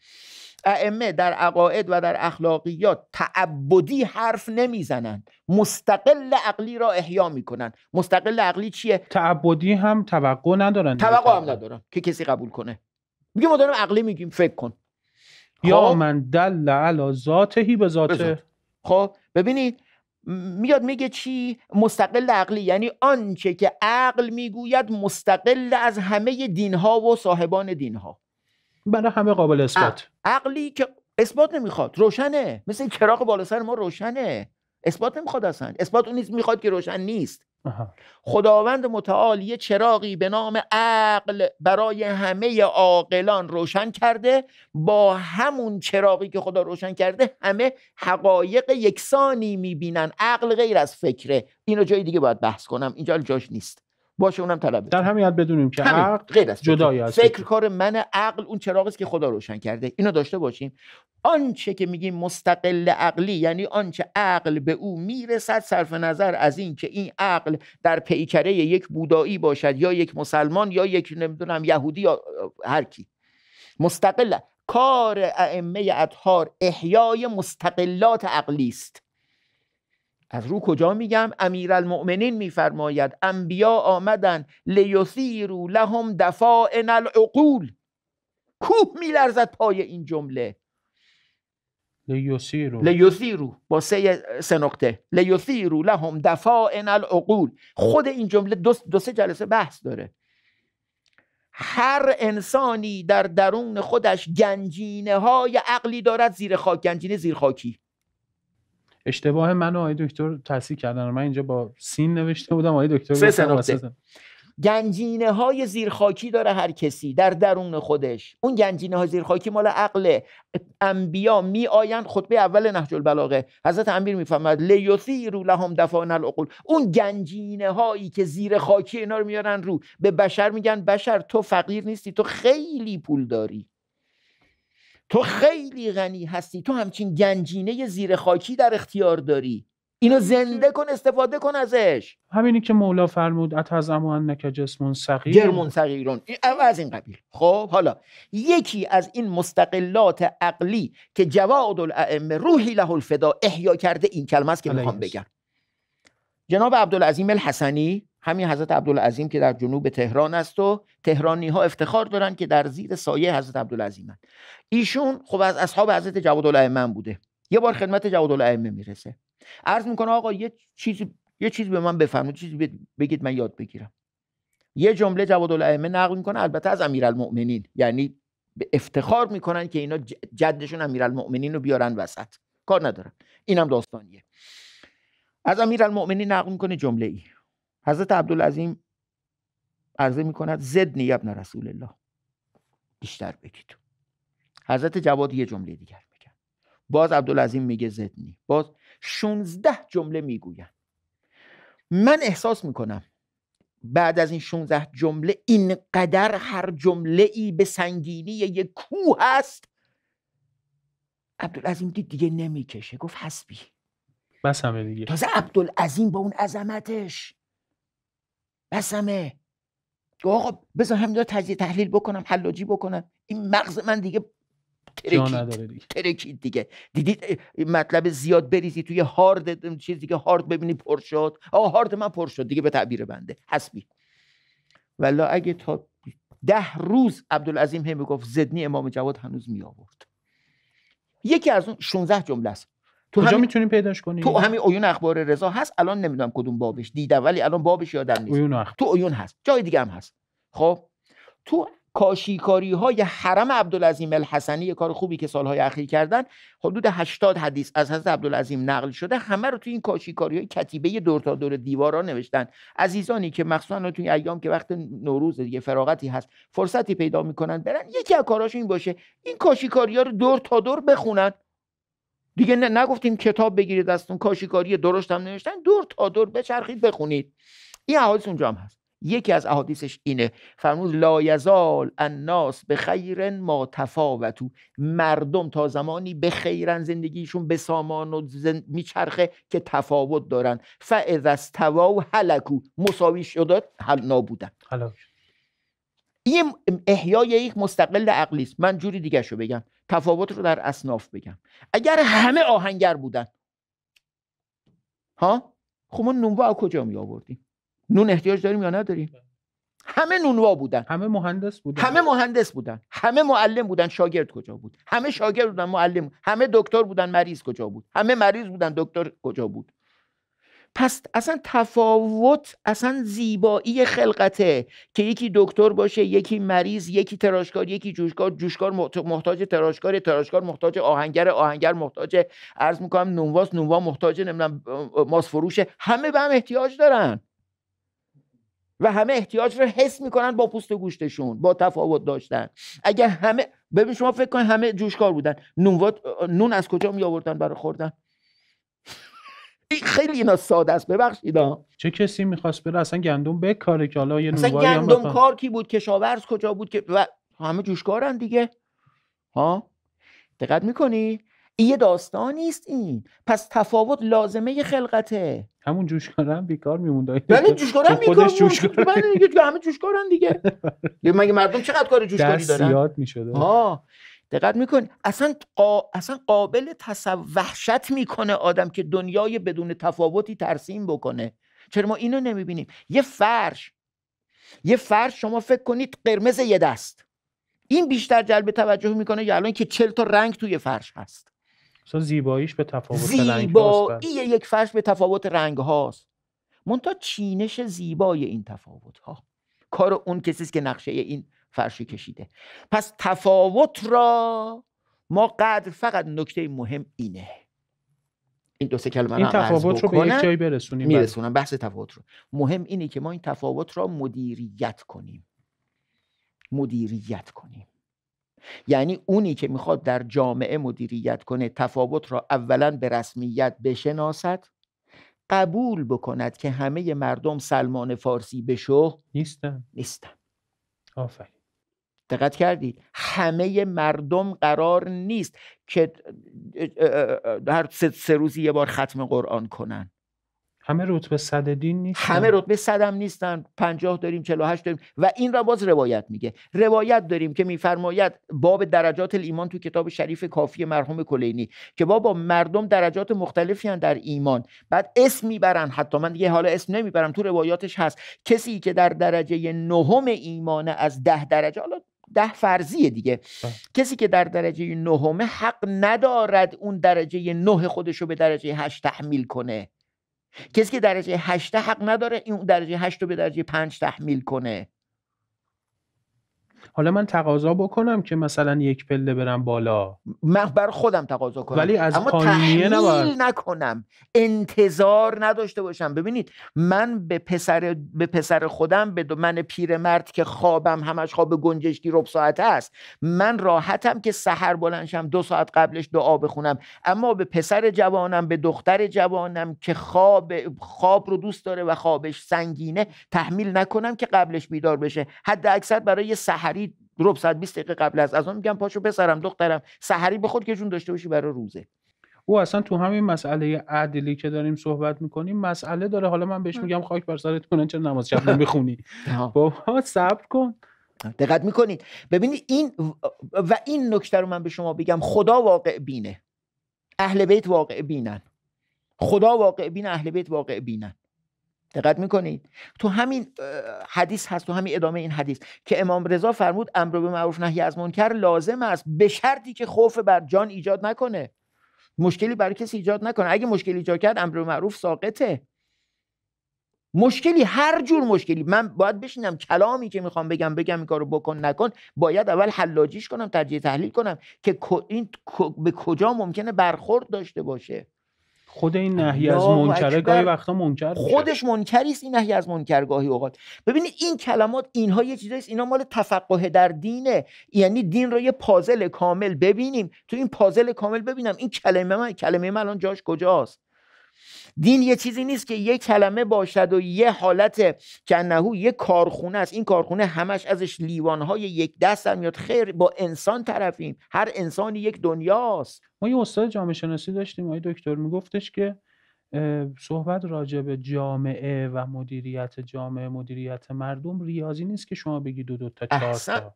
ائمه در عقاید و در اخلاقیات تعبدی حرف نمیزنند مستقل عقلی را احیا میکنند مستقل عقلی چیه تعبدی هم توقع ندارن توقع هم ندارن که کسی قبول کنه میگه ما داریم عقلی میگیم فکر کن یا خب؟ من دل علی ذاتهی به ذاته خب ببینید میاد میگه چی مستقل عقلی یعنی آنچه که عقل میگوید مستقل از همه دینها و صاحبان دینها برای همه قابل اثبات عقلی که اثبات نمیخواد روشنه مثل چراغ بالا سر ما روشنه اثبات نمیخواد اصلا اثبات اون نیست میخواد که روشن نیست خداوند متعال یه چراغی به نام عقل برای همه عاقلان روشن کرده با همون چراغی که خدا روشن کرده همه حقایق یکسانی میبینن عقل غیر از فکره اینو جای دیگه باید بحث کنم اینجا جاش نیست باشه اونم طلبه در همین بدونیم که عقل غیر از جدای از فکر کار من عقل اون چراغی است که خدا روشن کرده اینو داشته باشیم آنچه که میگیم مستقل عقلی یعنی آنچه عقل به او میرسد صرف نظر از این که این عقل در پیکره یک بودایی باشد یا یک مسلمان یا یک نمیدونم یهودی یا هر کی مستقل کار ائمه اطهار احیای مستقلات عقلی است از رو کجا میگم امیرالمؤمنین میفرماید انبیا آمدن لیثیرو لهم دفاعن العقول کوه میلرزد پای این جمله لیوسیرو لیوسیرو با سه سه نقطه لیوسیرو لهم دفاعن العقول خود این جمله دو, دو سه جلسه بحث داره هر انسانی در درون خودش گنجینه های عقلی دارد زیر خاک گنجینه زیر خاکی اشتباه منو آقای دکتر تصحیح کردن من اینجا با سین نوشته بودم آقای دکتر سه گنجینه های زیرخاکی داره هر کسی در درون خودش اون گنجینه های زیرخاکی مال عقل انبیا می آیند خطبه اول نهج البلاغه حضرت امیر میفهمد رو لهم دفان العقول اون گنجینه هایی که زیر خاکی اینا رو میارن رو به بشر میگن بشر تو فقیر نیستی تو خیلی پول داری تو خیلی غنی هستی تو همچین گنجینه زیر خاکی در اختیار داری اینو زنده کن استفاده کن ازش همینی که مولا فرمود ات از نکه جسمون صغیر جرمون از این قبیل خب حالا یکی از این مستقلات عقلی که جواد الائمه روحی له الفدا احیا کرده این کلمه است که میخوام بگم جناب عبدالعظیم الحسنی همین حضرت عبدالعظیم که در جنوب تهران است و تهرانی ها افتخار دارن که در زیر سایه حضرت عبدالعظیم ایشون خب از اصحاب حضرت من بوده یه بار خدمت جوادالائمه میرسه عرض میکنه آقا یه چیزی یه چیز به من بفرمایید چیزی بگید من یاد بگیرم یه جمله جوادالائمه نقل میکنه البته از امیرالمؤمنین یعنی افتخار میکنن که اینا جدشون امیرالمؤمنین رو بیارن وسط کار ندارن اینم داستانیه از امیرالمؤمنین نقل میکنه جمله ای حضرت عبدالعظیم عرضه می کند زدنی ابن رسول الله بیشتر بگید حضرت جواد یه جمله دیگر میگن باز عبدالعظیم میگه زدنی باز 16 جمله میگوین من احساس میکنم بعد از این 16 جمله اینقدر هر جمله ای به سنگینی یک کوه هست عبدالعظیم دید دیگه نمیکشه گفت حسبی بس همه دیگه تازه عبدالعظیم با اون عظمتش بسمه آقا بذار داره تجزیه تحلیل بکنم حلاجی بکنم این مغز من دیگه ترکید دیگه دیدید مطلب زیاد بریزی توی هارد چیزی دیگه هارد ببینی پر شد آقا هارد من پر شد دیگه به تعبیر بنده حسبی والا اگه تا ده روز عبدالعظیم هم گفت زدنی امام جواد هنوز می آورد یکی از اون 16 جمله است تو کجا هم... میتونیم پیداش کنیم تو همین عیون اخبار رضا هست الان نمیدونم کدوم بابش دیدم ولی الان بابش یادم نیست عیون تو اویون هست جای دیگه هم هست خب تو کاشیکاری های حرم عبدالعظیم الحسنی یه کار خوبی که سالهای اخیر کردن حدود خب 80 حدیث از حضرت عبدالعظیم نقل شده همه رو تو این کاشیکاری های کتیبه دور تا دور دیوارا نوشتن عزیزانی که مخصوصا تو ایام که وقت نوروز دیگه فراغتی هست فرصتی پیدا میکنن برن یکی از کاراشون این باشه این کاشیکاری ها رو دور تا دور بخونن دیگه نگفتیم کتاب بگیرید دستون کاشیکاری درشت هم نوشتن دور تا دور بچرخید بخونید این احادیث اونجا هم هست یکی از احادیثش اینه فرمود لایزال یزال الناس به خیر ما تفاوتو مردم تا زمانی به خیرن زندگیشون به سامان و میچرخه که تفاوت دارن فاذا توا و هلکو مساوی شده حل نابودن این احیای یک مستقل عقلی من جوری دیگه شو بگم تفاوت رو در اصناف بگم اگر همه آهنگر بودن ها خب ما نونوا از کجا می آوردیم نون احتیاج داریم یا نداریم بله. همه نونوا بودن همه مهندس بودن همه مهندس بودن همه معلم بودن شاگرد کجا بود همه شاگرد بودن معلم همه دکتر بودن مریض کجا بود همه مریض بودن دکتر کجا بود پس اصلا تفاوت اصلا زیبایی خلقته که یکی دکتر باشه یکی مریض یکی تراشکار یکی جوشکار جوشکار محتاج تراشکار تراشکار محتاج آهنگر آهنگر محتاج ارز میکنم نونواز نونوا محتاج نمیدونم ماس فروشه همه به هم احتیاج دارن و همه احتیاج رو حس میکنن با پوست و گوشتشون با تفاوت داشتن اگر همه ببین شما فکر کن همه جوشکار بودن نون, نون از کجا می آوردن برای خوردن خیلی اینا ساده است ببخشید چه کسی میخواست بره اصلا گندم بکاره که حالا یه هم گندم کار کی بود کشاورز کجا بود که و همه جوشکارن دیگه ها دقت میکنی یه داستان است این پس تفاوت لازمه خلقته همون جوشکارا هم بیکار میموند بله جوشکار هم بیکار من بله، همه جوشکارن دیگه (laughs) مگه مردم چقدر کار جوشکاری دارن زیاد میشده. ها دقت میکن اصلا, اصلا قابل تصور وحشت میکنه آدم که دنیای بدون تفاوتی ترسیم بکنه چرا ما اینو نمیبینیم یه فرش یه فرش شما فکر کنید قرمز یه دست این بیشتر جلب توجه میکنه یا الان که چل تا رنگ توی فرش هست زیباییش به تفاوت زیبایی یک فرش به تفاوت رنگ هاست منتها چینش زیبای این تفاوت ها کار اون کسی که نقشه این فرشی کشیده پس تفاوت را ما قدر فقط نکته مهم اینه این دو سه کلمه این تفاوت رو به برسونیم بله. میرسونم بحث تفاوت رو مهم اینه که ما این تفاوت را مدیریت کنیم مدیریت کنیم یعنی اونی که میخواد در جامعه مدیریت کنه تفاوت را اولا به رسمیت بشناسد قبول بکند که همه مردم سلمان فارسی به شو نیستن نیستن دقت کردید همه مردم قرار نیست که هر سه روزی یه بار ختم قرآن کنن همه رتبه صد دین نیستن همه رتبه صد هم نیستن پنجاه داریم هشت داریم و این را باز روایت میگه روایت داریم که میفرماید باب درجات ایمان تو کتاب شریف کافی مرحوم کلینی که بابا مردم درجات مختلفی هن در ایمان بعد اسم میبرن حتی من دیگه حالا اسم نمیبرم تو روایاتش هست کسی که در درجه نهم ایمان از ده درجه حالا ده فرضیه دیگه کسی که در درجه نهمه حق ندارد اون درجه نه خودش رو به درجه هشت تحمیل کنه کسی که درجه هشته حق نداره این درجه هشت رو به درجه پنج تحمیل کنه حالا من تقاضا بکنم که مثلا یک پله برم بالا من بر خودم تقاضا کنم ولی از اما تحمیل نکنم انتظار نداشته باشم ببینید من به پسر به پسر خودم به من پیرمرد که خوابم همش خواب گنجشکی رب ساعت است من راحتم که سحر بلنشم دو ساعت قبلش دعا بخونم اما به پسر جوانم به دختر جوانم که خواب خواب رو دوست داره و خوابش سنگینه تحمیل نکنم که قبلش بیدار بشه حد اکثر برای سحر سحری دروب ساعت 20 دقیقه قبل از اون میگم پاشو بسرم دخترم سحری به خود که جون داشته باشی برای روزه او اصلا تو همین مسئله عدلی که داریم صحبت میکنیم مسئله داره حالا من بهش میگم خاک بر سرت کنن چرا نماز شب نمیخونی (laughs) بابا صبر کن دقت میکنید ببینید این و این نکته رو من به شما بگم خدا واقع بینه اهل بیت واقع بینن خدا واقع بین اهل بیت واقع بینن دقت میکنید تو همین حدیث هست تو همین ادامه این حدیث که امام رضا فرمود امر به معروف نهی از منکر لازم است به شرطی که خوف بر جان ایجاد نکنه مشکلی برای کسی ایجاد نکنه اگه مشکلی ایجاد کرد امر به معروف ساقطه مشکلی هر جور مشکلی من باید بشینم کلامی که میخوام بگم بگم این کارو بکن نکن باید اول حلاجیش کنم ترجیح تحلیل کنم که این به کجا ممکنه برخورد داشته باشه خود این نهی از منکر گاهی وقتا منکر خودش منکری است این نهی از منکر گاهی اوقات ببینید این کلمات اینها یه چیزاییست اینا مال تفقه در دینه یعنی دین رو یه پازل کامل ببینیم تو این پازل کامل ببینم این کلمه من کلمه من الان جاش کجاست دین یه چیزی نیست که یه کلمه باشد و یه حالت کنهو یه کارخونه است این کارخونه همش ازش لیوانهای یک دست هم میاد خیر با انسان طرفیم هر انسانی یک دنیاست ما یه استاد جامعه شناسی داشتیم آقای دکتر میگفتش که صحبت راجع به جامعه و مدیریت جامعه مدیریت مردم ریاضی نیست که شما بگی دو دو تا چهار تا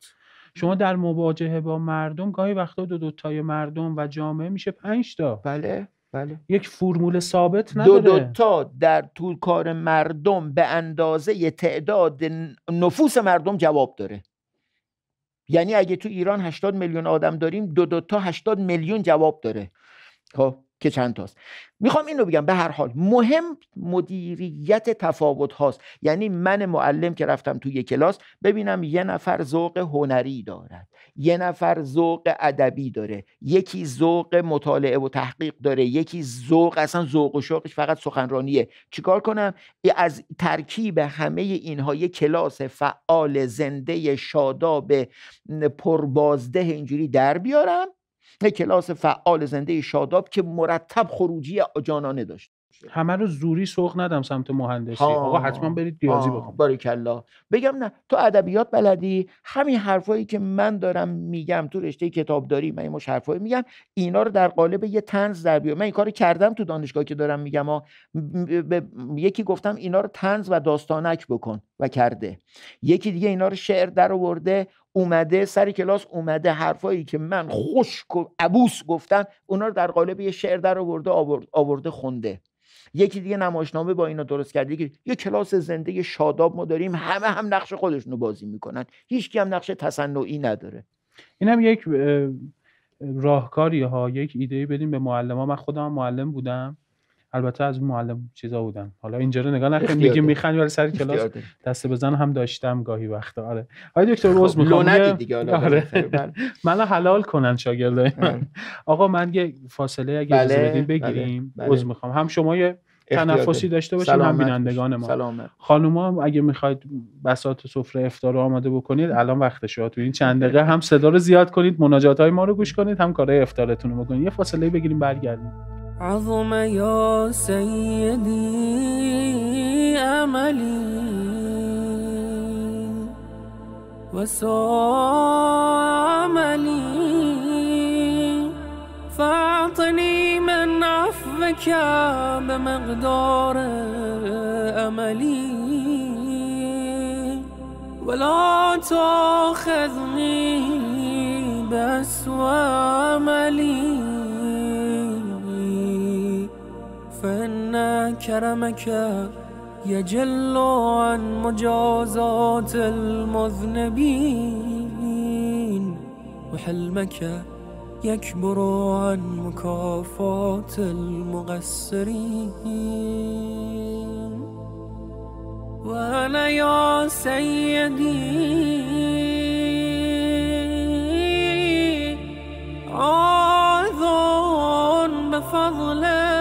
شما در مواجهه با مردم گاهی وقتا دو دو تای مردم و جامعه میشه پنج تا بله بله. یک فرمول ثابت نداره دو دوتا در طول کار مردم به اندازه تعداد نفوس مردم جواب داره یعنی اگه تو ایران 80 میلیون آدم داریم دو دوتا 80 میلیون جواب داره خب که چند تاست میخوام اینو بگم به هر حال مهم مدیریت تفاوت هاست یعنی من معلم که رفتم توی کلاس ببینم یه نفر ذوق هنری دارد یه نفر ذوق ادبی داره یکی ذوق مطالعه و تحقیق داره یکی ذوق اصلا ذوق و شوقش فقط سخنرانیه چیکار کنم از ترکیب همه اینها یه کلاس فعال زنده شاداب پربازده اینجوری در بیارم کلاس فعال زنده شاداب که مرتب خروجی جانانه داشت همه رو زوری سرخ ندم سمت مهندسی آقا حتما برید ریاضی بارک باریکلا بگم نه تو ادبیات بلدی همین حرفایی که من دارم میگم تو رشته کتابداری من مش حرفایی میگم اینا رو در قالب یه تنز در من این کارو کردم تو دانشگاه که دارم میگم یکی گفتم اینا رو تنز و داستانک بکن و کرده یکی دیگه اینا رو شعر در آورده اومده سر کلاس اومده حرفایی که من خوش و عبوس گفتم اونا رو در قالب یه شعر در آورده آورده خونده یکی دیگه نمایشنامه با اینا درست کرده که یه کلاس زنده شاداب ما داریم همه هم نقش خودشون رو بازی میکنن هیچ هم نقش تصنعی نداره اینم یک راهکاری ها یک ایده بدیم به معلم ها من خودم معلم بودم البته از معلم چیزا بودم حالا اینجا رو نگاه نکن میگیم میخند ولی سر کلاس دست بزن هم داشتم گاهی وقتا آره های دکتر خب، روز میخوام دیگه آره. بله. من حلال کنن شاگردای آره. من آقا من یه فاصله اگه اجازه بله، بدین بله، بگیریم عذر میخوام هم شما یه تنفسی داشته باشیم هم بینندگان ما خانوما اگه میخواید بساط سفره افتار رو آماده بکنید الان وقتش شما تو این چند دقیقه هم صدا رو زیاد کنید مناجات های ما رو گوش کنید هم کارهای افتارتون رو بکنید یه فاصله بگیریم برگردیم عظم يا سيدي أملي وساملي فأعطني من عفوك بمقدار أملي ولا تأخذني بسوى عملي فإن كرمك يجل عن مجازات المذنبين وحلمك يكبر عن مكافات المقصرين وأنا يا سيدي عاذ بفضلك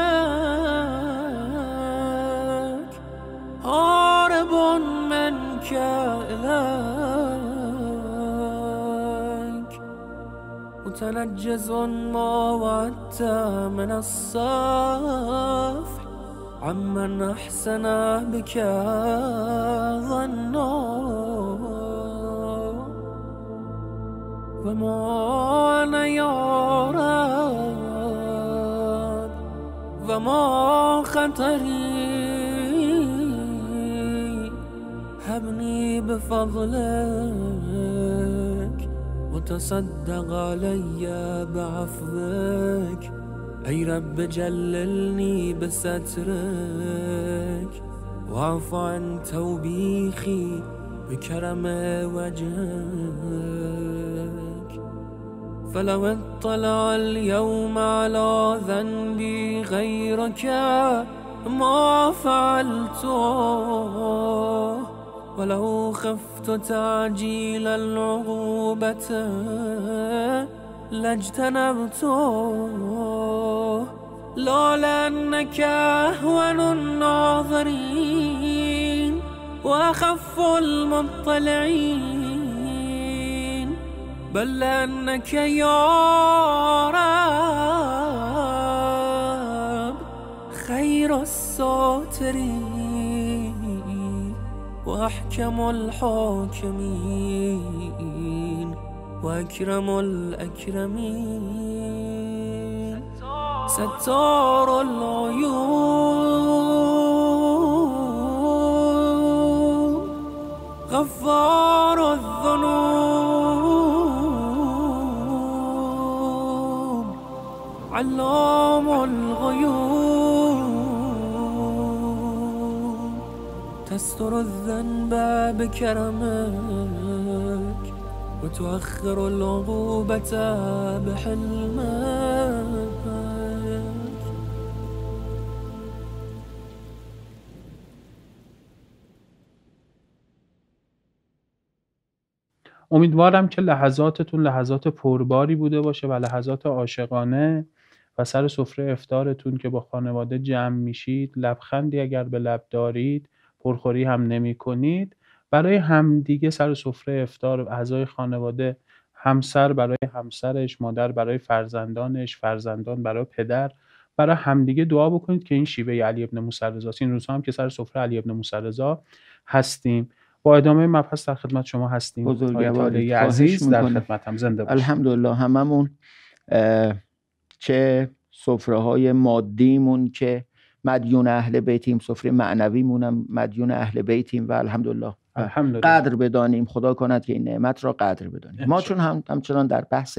هارب منك إليك متنجز ما وعدت من الصفح عمن أحسن بك ظنه وما أنا يا رب وما خطري بفضلك وتصدق علي بعفوك أي رب جللني بسترك واعف عن توبيخي بكرم وجهك فلو اطلع اليوم على ذنبي غيرك ما فعلته ولو خفت تعجيل العقوبة لاجتنبته لولا أنك أهون الناظرين وأخف المطلعين بل أنك يا رب خير الساترين وأحكم الحاكمين وأكرم الأكرمين ستار العيون غفار الذنوب علام الغيوب و تو بكرمك وتؤخر به بحلمك امیدوارم که لحظاتتون لحظات پرباری بوده باشه و لحظات عاشقانه و سر سفره افتارتون که با خانواده جمع میشید لبخندی اگر به لب دارید پرخوری هم نمی کنید برای همدیگه سر سفره افتار اعضای خانواده همسر برای همسرش مادر برای فرزندانش فرزندان برای پدر برای همدیگه دعا بکنید که این شیوه علی ابن موسی این روزها هم که سر سفره علی ابن موسی هستیم با ادامه مبحث در خدمت شما هستیم عزیز در هم زنده باشید الحمدلله هممون چه سفره های مادیمون که مدیون اهل بیتیم سفره مونم مدیون اهل بیتیم و الحمدلله الحمدلله. قدر بدانیم خدا کند که این نعمت را قدر بدانیم ما چون هم همچنان در بحث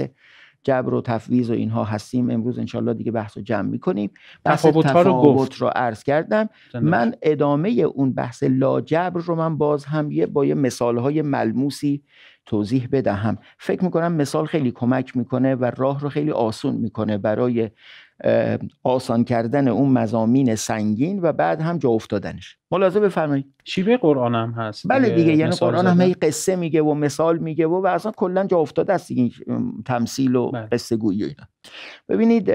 جبر و تفویض و اینها هستیم امروز انشالله دیگه بحث رو جمع میکنیم بحث تفاوت, تفاوت رو, رو عرض کردم من ادامه اون بحث لاجبر رو من باز هم یه با یه مثال های ملموسی توضیح بدهم فکر میکنم مثال خیلی کمک میکنه و راه رو خیلی آسون میکنه برای آسان کردن اون مزامین سنگین و بعد هم جا افتادنش ملاحظه بفرمایید شیوه قرآن هم هست بله دیگه یعنی قرآن هم قصه میگه و مثال میگه و, و اصلا کلا جا افتاده است این تمثیل و بله. قصه گویی و اینا ببینید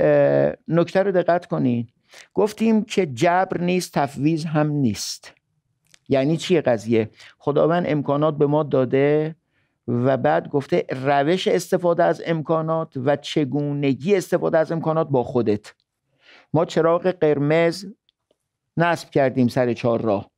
نکته رو دقت کنید گفتیم که جبر نیست تفویض هم نیست یعنی چیه قضیه خداوند امکانات به ما داده و بعد گفته روش استفاده از امکانات و چگونگی استفاده از امکانات با خودت ما چراغ قرمز نصب کردیم سر چهار راه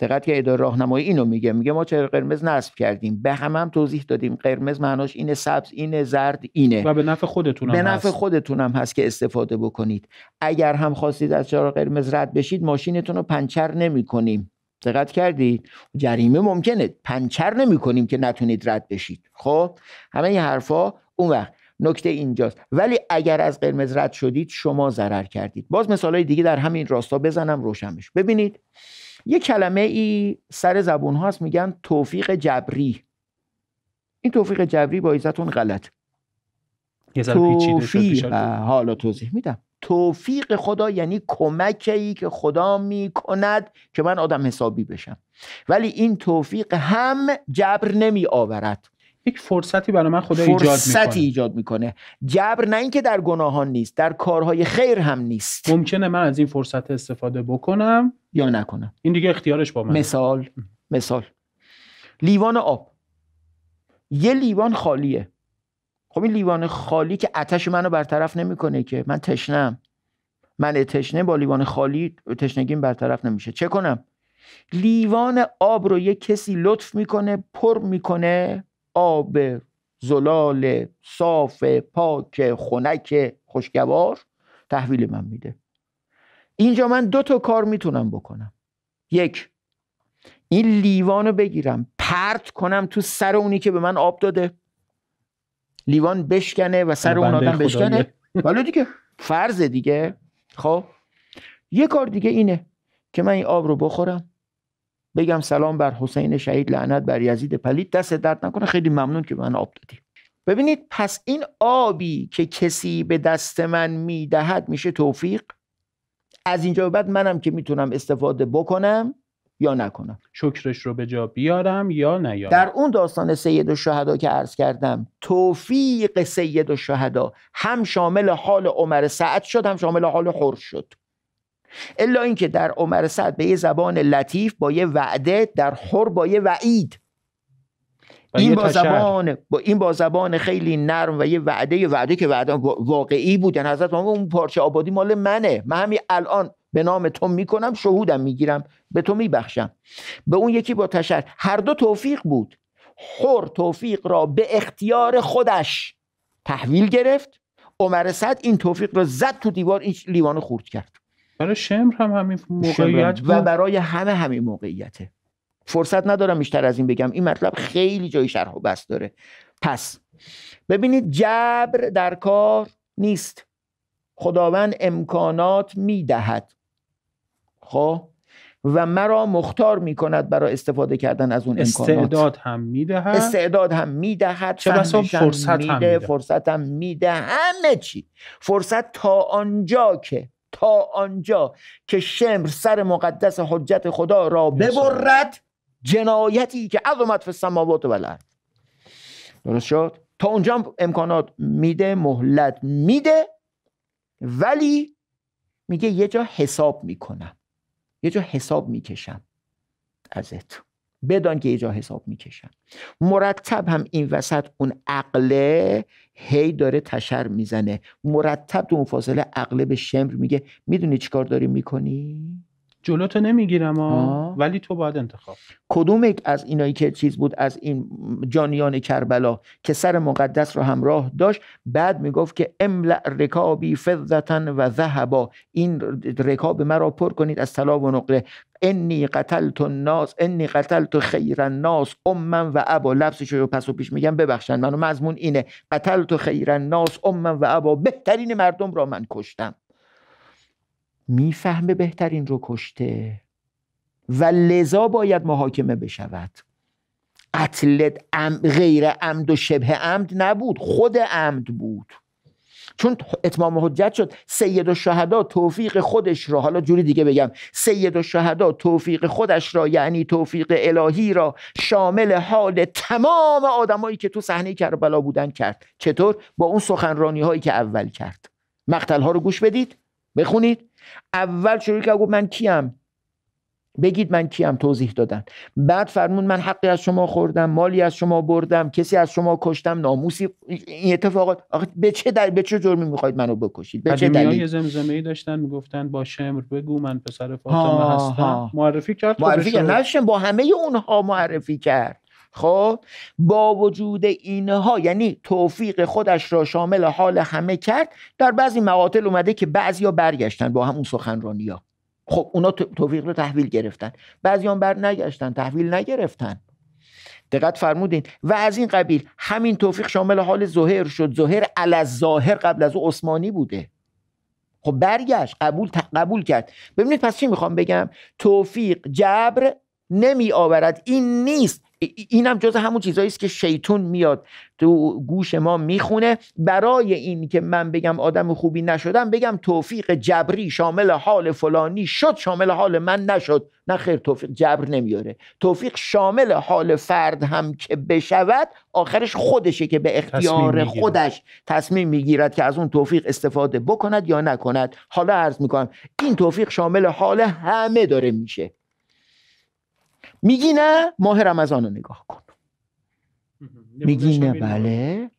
دقت که اداره راهنمایی اینو میگه میگه ما چراغ قرمز نصب کردیم به هم هم توضیح دادیم قرمز معناش اینه سبز اینه زرد اینه و به نفع خودتونم به نفع هست. هست که استفاده بکنید اگر هم خواستید از چراغ قرمز رد بشید ماشینتون رو پنچر نمیکنیم. دقت کردید جریمه ممکنه پنچر نمی کنیم که نتونید رد بشید خب همه این حرفا اون وقت نکته اینجاست ولی اگر از قرمز رد شدید شما ضرر کردید باز مثالای دیگه در همین راستا بزنم روشن بشه ببینید یه کلمه ای سر زبون هاست میگن توفیق جبری این توفیق جبری با ایزتون غلط توفیق حالا توضیح میدم توفیق خدا یعنی کمکی که خدا میکند که من آدم حسابی بشم ولی این توفیق هم جبر نمی آورد یک فرصتی برای من خدا ایجاد میکنه فرصتی ایجاد میکنه جبر نه اینکه در گناهان نیست در کارهای خیر هم نیست ممکنه من از این فرصت استفاده بکنم یا نکنم این دیگه اختیارش با من مثال مثال لیوان آب یه لیوان خالیه خب این لیوان خالی که آتش منو برطرف نمیکنه که من تشنم من تشنه با لیوان خالی تشنگیم برطرف نمیشه چه کنم لیوان آب رو یه کسی لطف میکنه پر میکنه آب زلال صاف پاک خنک خوشگوار تحویل من میده اینجا من دو تا کار میتونم بکنم یک این لیوان رو بگیرم پرت کنم تو سر اونی که به من آب داده لیوان بشکنه و سر اون آدم بشکنه (laughs) حالا دیگه فرض دیگه خب یه کار دیگه اینه که من این آب رو بخورم بگم سلام بر حسین شهید لعنت بر یزید پلید دست درد نکنه خیلی ممنون که من آب دادی ببینید پس این آبی که کسی به دست من میدهد میشه توفیق از اینجا بعد منم که میتونم استفاده بکنم یا نکنم شکرش رو به جا بیارم یا نیارم در اون داستان سید و شهدا که عرض کردم توفیق سید و شهدا هم شامل حال عمر سعد شد هم شامل حال خور شد الا اینکه در عمر سعد به یه زبان لطیف با یه وعده در خور با یه وعید این با زبان با این با زبان خیلی نرم و یه وعده یه وعده که وعده واقعی بود یعنی حضرت اون پارچه آبادی مال منه من همین الان به نام تو میکنم شهودم میگیرم به تو میبخشم به اون یکی با تشر هر دو توفیق بود خور توفیق را به اختیار خودش تحویل گرفت عمر صد این توفیق را زد تو دیوار این لیوان خورد کرد برای شمر هم همین موقعیت و برای همه همین موقعیته فرصت ندارم بیشتر از این بگم این مطلب خیلی جای شرح و بس داره پس ببینید جبر در کار نیست خداوند امکانات میدهد خب و مرا مختار می کند برای استفاده کردن از اون امکانات استعداد هم میدهد استعداد هم میدهد چه فرصت هم میده فرصت هم میده همه چی فرصت تا آنجا که تا آنجا که شمر سر مقدس حجت خدا را ببرد جنایتی که عظمت فی السماوات و الارض درست شد تا اونجا امکانات میده مهلت میده ولی میگه یه جا حساب میکنم یه جا حساب میکشن ازت بدان که یه جا حساب میکشم مرتب هم این وسط اون عقله هی داره تشر میزنه مرتب تو اون فاصله عقله به شمر میگه میدونی چیکار داری میکنی تو نمیگیرم ولی تو باید انتخاب کدوم یک از اینایی که چیز بود از این جانیان کربلا که سر مقدس رو همراه داشت بعد میگفت که املع رکابی فضتا و ذهبا این رکاب مرا پر کنید از طلا و نقره انی قتلت الناس انی قتلت خیر الناس امم و ابا لفظش رو پس و پیش میگم ببخشن منو مضمون اینه قتلت خیر الناس امم و ابا بهترین مردم را من کشتم میفهمه بهترین رو کشته و لذا باید محاکمه بشود قتل غیر عمد و شبه عمد نبود خود عمد بود چون اتمام حجت شد سید و شهدا توفیق خودش را حالا جوری دیگه بگم سید و شهدا توفیق خودش را یعنی توفیق الهی را شامل حال تمام آدمایی که تو صحنه کربلا بودن کرد چطور با اون سخنرانی هایی که اول کرد مقتل ها رو گوش بدید بخونید اول شروع کرد گفت من کیم بگید من کیم توضیح دادن بعد فرمون من حقی از شما خوردم مالی از شما بردم کسی از شما کشتم ناموسی این اتفاقات به چه در به چه جرمی میخواید منو بکشید به چه دلیل زمزمه داشتن میگفتن با شمر بگو من پسر فاطمه هستم معرفی کرد معرفی کرد با همه اونها معرفی کرد خب با وجود اینها یعنی توفیق خودش را شامل حال همه کرد در بعضی مقاتل اومده که ها برگشتن با همون سخنرانی ها خب اونا توفیق رو تحویل گرفتن هم بر نگشتن تحویل نگرفتن دقت فرمودین و از این قبیل همین توفیق شامل حال زهر شد زهر ال ظاهر قبل از او عثمانی بوده خب برگشت قبول قبول کرد ببینید پس چی میخوام بگم توفیق جبر نمی آورد این نیست اینم جز همون چیزایی است که شیطون میاد تو گوش ما میخونه برای این که من بگم آدم خوبی نشدم بگم توفیق جبری شامل حال فلانی شد شامل حال من نشد نه خیر توفیق جبر نمیاره توفیق شامل حال فرد هم که بشود آخرش خودشه که به اختیار خودش تصمیم میگیرد که از اون توفیق استفاده بکند یا نکند حالا عرض میکنم این توفیق شامل حال همه داره میشه میگی نه ماه رمضان رو نگاه کن میگی نه بله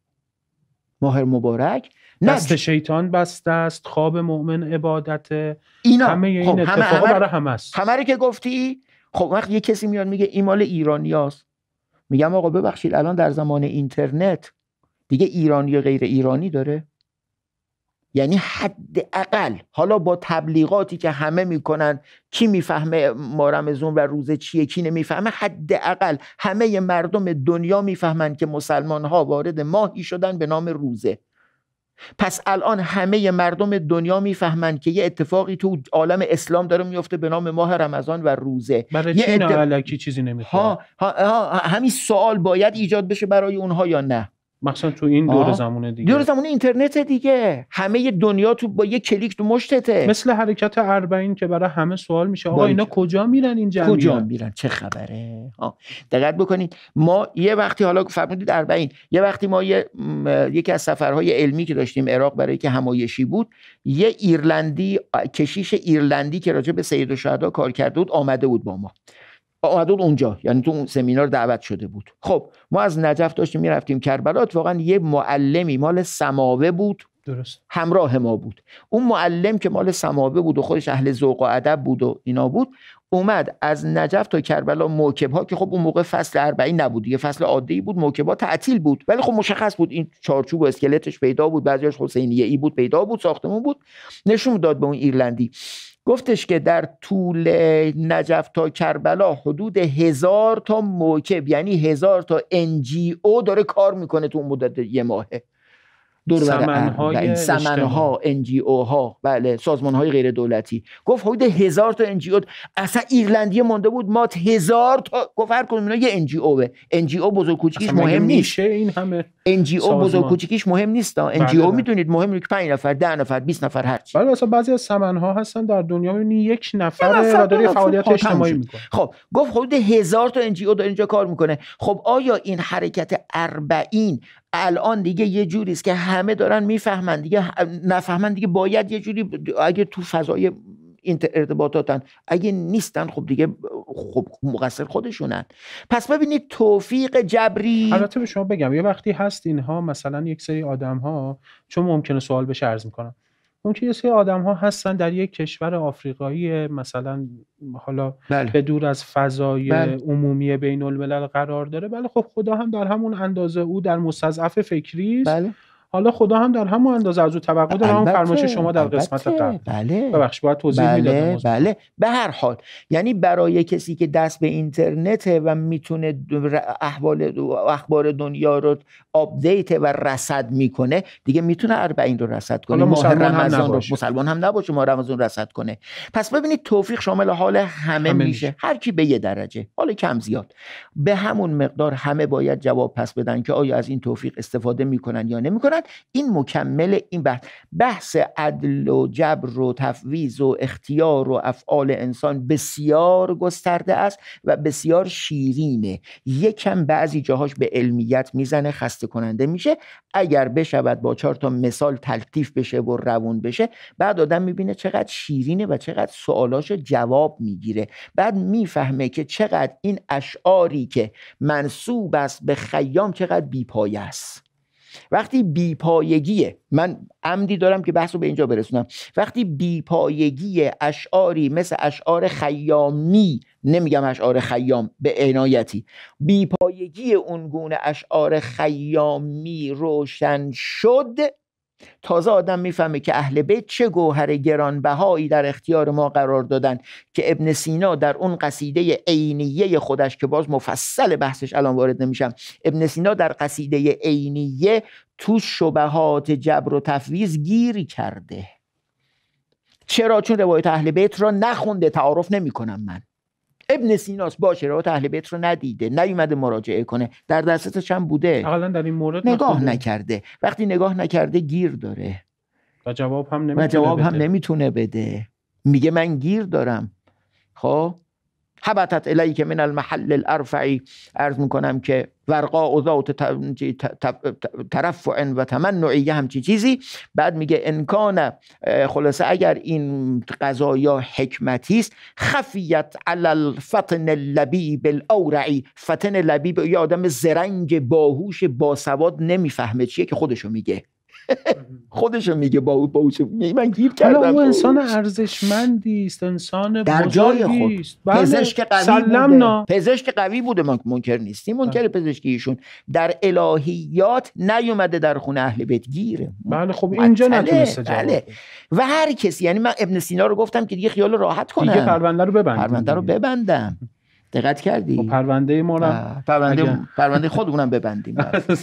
ماه مبارک نه شیطان بسته است خواب مؤمن عبادت اینا همه این خب اتفاق برای همه است همه که گفتی خب وقت یه کسی میاد میگه این مال ایرانیاست میگم آقا ببخشید الان در زمان اینترنت دیگه ایرانی و غیر ایرانی داره یعنی حداقل حالا با تبلیغاتی که همه میکنن کی میفهمه رمزون و روزه چیه کی نمیفهمه حداقل همه مردم دنیا میفهمن که مسلمان ها وارد ماهی شدن به نام روزه پس الان همه مردم دنیا میفهمند که یه اتفاقی تو عالم اسلام داره میفته به نام ماه رمضان و روزه برای چی چیزی ها ها, ها همین سوال باید ایجاد بشه برای اونها یا نه مثلا تو این دور زمونه دیگه دور زمونه اینترنت دیگه همه دنیا تو با یه کلیک تو مشتته مثل حرکت اربعین که برای همه سوال میشه آقا اینا کجا میرن این جمعیت کجا میرن چه خبره دقت بکنید ما یه وقتی حالا فرمودید اربعین یه وقتی ما یه یکی از سفرهای علمی که داشتیم عراق برای که همایشی بود یه ایرلندی کشیش ایرلندی که راجع به سید و کار کرده بود آمده بود با ما اومده اونجا یعنی تو اون سمینار دعوت شده بود خب ما از نجف داشتیم میرفتیم کربلا واقعا یه معلمی مال سماوه بود درست همراه ما بود اون معلم که مال سماوه بود و خودش اهل ذوق و ادب بود و اینا بود اومد از نجف تا کربلا موکب ها که خب اون موقع فصل اربعین نبود یه فصل عادی بود موکب ها تعطیل بود ولی خب مشخص بود این چارچوب و اسکلتش پیدا بود بعضیاش حسینیه ای بود پیدا بود ساختمون بود نشون داد به اون ایرلندی گفتش که در طول نجف تا کربلا حدود هزار تا موکب یعنی هزار تا انجی او داره کار میکنه تو اون مدت یه ماهه دور سمنهای سمنها انجی او ها بله سازمان های غیر دولتی گفت حدود خب هزار تا انجی او اصلا ایرلندی مونده بود ما هزار تا گفت هر کدوم اینا یه انجی اوه انجی او بزرگ کوچیکیش مهم نیست این همه انجی او بزرگ کوچیکیش مهم نیست انجی او بله، بله. میدونید مهم که 5 نفر 10 نفر 20 نفر هر چی بله مثلا بعضی از سمنها هستن در دنیا میبینی یک نفر داره فعالیت اجتماعی میکنه خب گفت حدود خب هزار تا انجی او داره اینجا کار میکنه خب آیا این حرکت 40 الان دیگه یه جوری که همه دارن میفهمن دیگه نفهمن دیگه باید یه جوری اگه تو فضای ارتباطاتن اگه نیستن خب دیگه خب مقصر خودشونن پس ببینید توفیق جبری البته به شما بگم یه وقتی هست اینها مثلا یک سری آدم ها چون ممکنه سوال بشه عرض میکنم اون که یه سری آدم ها هستن در یک کشور آفریقایی مثلا حالا بله. به دور از فضای بله. عمومی بین الملل قرار داره بله خب خدا هم در همون اندازه او در مستضعف فکری بله. حالا خدا هم در همون اندازه از او توقع داره فرمایش شما در قسمت قبل بله باید توضیح بله بله به هر حال یعنی برای کسی که دست به اینترنت و میتونه احوال اخبار دنیا رو آپدیت و رصد میکنه دیگه میتونه اربعین رو رصد کنه ماه هم رو مسلمان هم نباشه ما رمضان رصد کنه پس ببینید توفیق شامل حال همه, میشه هر کی به یه درجه حال کم زیاد به همون مقدار همه باید جواب پس بدن که آیا از این توفیق استفاده میکنن یا نمیکنن این مکمل این بحث بحث عدل و جبر و تفویض و اختیار و افعال انسان بسیار گسترده است و بسیار شیرینه یکم بعضی جاهاش به علمیت میزنه خسته کننده میشه اگر بشود با چهار تا مثال تلطیف بشه و روون بشه بعد آدم میبینه چقدر شیرینه و چقدر سوالاش جواب میگیره بعد میفهمه که چقدر این اشعاری که منصوب است به خیام چقدر بیپایه است وقتی بیپایگی من عمدی دارم که بحث رو به اینجا برسونم وقتی بیپایگی اشعاری مثل اشعار خیامی نمیگم اشعار خیام به عنایتی بیپایگی اون گونه اشعار خیامی روشن شد تازه آدم میفهمه که اهل بیت چه گوهر گرانبهایی در اختیار ما قرار دادن که ابن سینا در اون قصیده عینیه خودش که باز مفصل بحثش الان وارد نمیشم ابن سینا در قصیده عینیه تو شبهات جبر و تفویض گیر کرده چرا چون روایت اهل بیت را نخونده تعارف نمیکنم من ابن سیناس باشه رو اهل بیت رو ندیده نیومده مراجعه کنه در دستش هم بوده در این مورد نگاه نکرده وقتی نگاه نکرده گیر داره و جواب هم نمیتونه, جواب هم بده. نمیتونه بده میگه من گیر دارم خب حبتت که من المحل الارفعی ارز میکنم که ورقا و ذات ترفع و تمنعی یه همچی چیزی بعد میگه انکان خلاصه اگر این قضایا حکمتی است خفیت علی الفتن اللبیب الاورعی فتن لبیب یه آدم زرنگ باهوش باسواد نمیفهمه چیه که خودشو میگه (laughs) خودشو میگه با با من گیر کردم اون انسان ارزشمندی است انسان در جای خود بله، پزشک قوی بوده پزشک قوی بوده من منکر نیستیم منکر بله. پزشکی در الهیات نیومده در خونه اهل بیت گیره بله خب اینجا نتونسته بله. و هر کسی یعنی من ابن سینا رو گفتم که دیگه خیال راحت کنم دیگه پرونده رو ببندم پرونده رو ببندم دقت کردی پرونده ما پرونده اگر... پرونده خودمونم ببندیم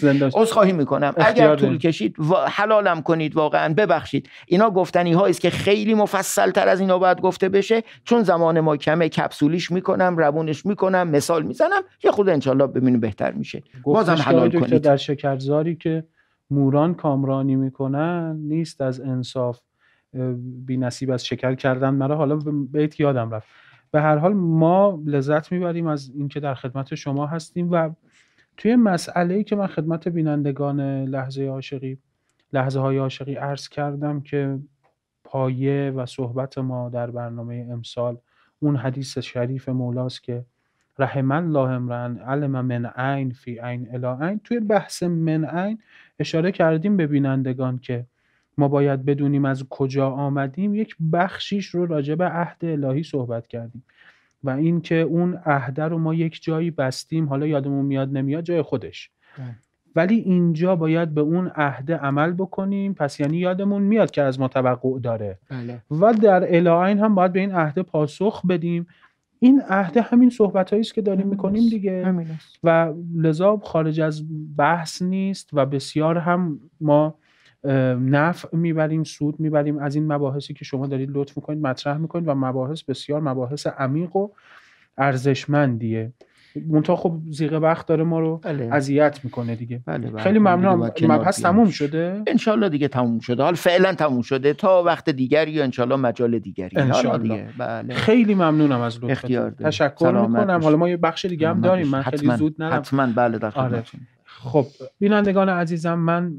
(laughs) خواهی میکنم اگر طول کشید حلالم کنید واقعا ببخشید اینا گفتنی هاییست که خیلی مفصل تر از اینا باید گفته بشه چون زمان ما کمه کپسولیش میکنم روونش میکنم مثال میزنم یه خود انشالله ببینیم بهتر میشه بازم حلال کنید در شکرزاری که موران کامرانی میکنن نیست از انصاف بی نصیب از شکر کردن مرا حالا بیت یادم رفت به هر حال ما لذت میبریم از اینکه در خدمت شما هستیم و توی مسئله ای که من خدمت بینندگان لحظه عاشقی لحظه های عاشقی عرض کردم که پایه و صحبت ما در برنامه امسال اون حدیث شریف مولاست که رحم الله امرن علم من عین فی عین الا عین توی بحث من عین اشاره کردیم به بینندگان که ما باید بدونیم از کجا آمدیم یک بخشیش رو راجع به عهد الهی صحبت کردیم و اینکه اون عهد رو ما یک جایی بستیم حالا یادمون میاد نمیاد جای خودش بله. ولی اینجا باید به اون عهده عمل بکنیم پس یعنی یادمون میاد که از ما توقع داره بله. و در این هم باید به این عهده پاسخ بدیم این عهده همین صحبت است که داریم میکنیم دیگه و لذا خارج از بحث نیست و بسیار هم ما نفع میبریم سود میبریم از این مباحثی که شما دارید لطف میکنید مطرح میکنید و مباحث بسیار مباحث عمیق و ارزشمندیه منتها خب زیقه وقت داره ما رو بله. اذیت میکنه دیگه بله, بله. خیلی بله، ممنونم مبحث تموم شده انشالله دیگه تموم شده حال فعلا تموم شده تا وقت دیگری یا انشالله مجال دیگری انشالله. دیگه. بله. خیلی ممنونم از لطفت تشکر میکنم حالا ما یه بخش دیگه هم داریم من خیلی زود نرم حتما بله در آره. خب بینندگان عزیزم من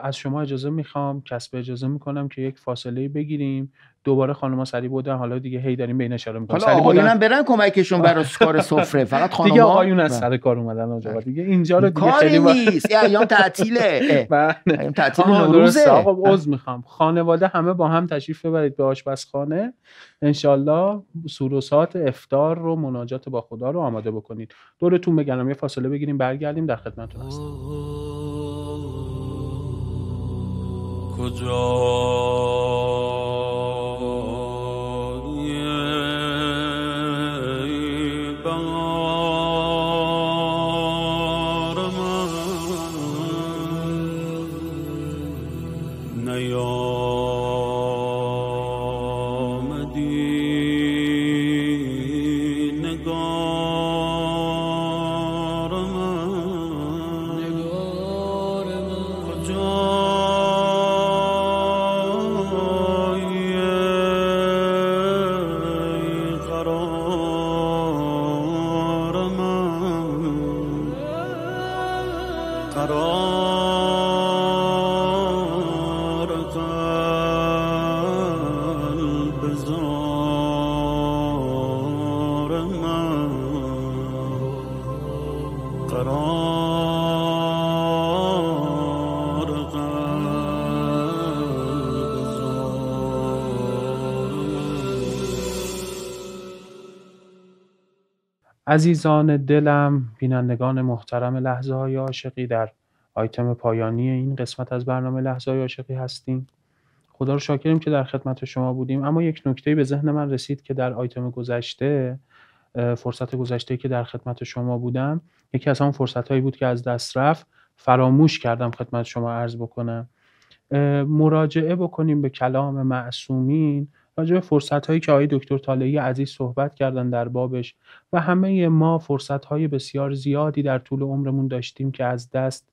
از شما اجازه میخوام کسب اجازه میکنم که یک فاصله بگیریم دوباره خانم سری بودن حالا دیگه هی داریم بین اشاره میکنم. حالا آقایون هم برن کمکشون برای (laughs) کار سفره فقط خانم دیگه آقایون از بله. سر کار اومدن اونجا بله. دیگه اینجا رو دیگه خیلی نیست ایام تعطیله (laughs) بله. ایام تعطیل نوروزه آقا میخوام خانواده همه با هم تشریف ببرید به آشپزخانه انشالله سوروسات افتار رو مناجات با خدا رو آماده بکنید دورتون بگردم یه فاصله بگیریم برگردیم در خدمتتون هستم Buddha. عزیزان دلم بینندگان محترم لحظه های عاشقی در آیتم پایانی این قسمت از برنامه لحظه های عاشقی هستیم خدا رو شاکریم که در خدمت شما بودیم اما یک نکته به ذهن من رسید که در آیتم گذشته فرصت گذشته که در خدمت شما بودم یکی از آن فرصت هایی بود که از دست رفت فراموش کردم خدمت شما عرض بکنم مراجعه بکنیم به کلام معصومین راجع به فرصت هایی که آقای دکتر طالعی عزیز صحبت کردن در بابش و همه ما فرصت های بسیار زیادی در طول عمرمون داشتیم که از دست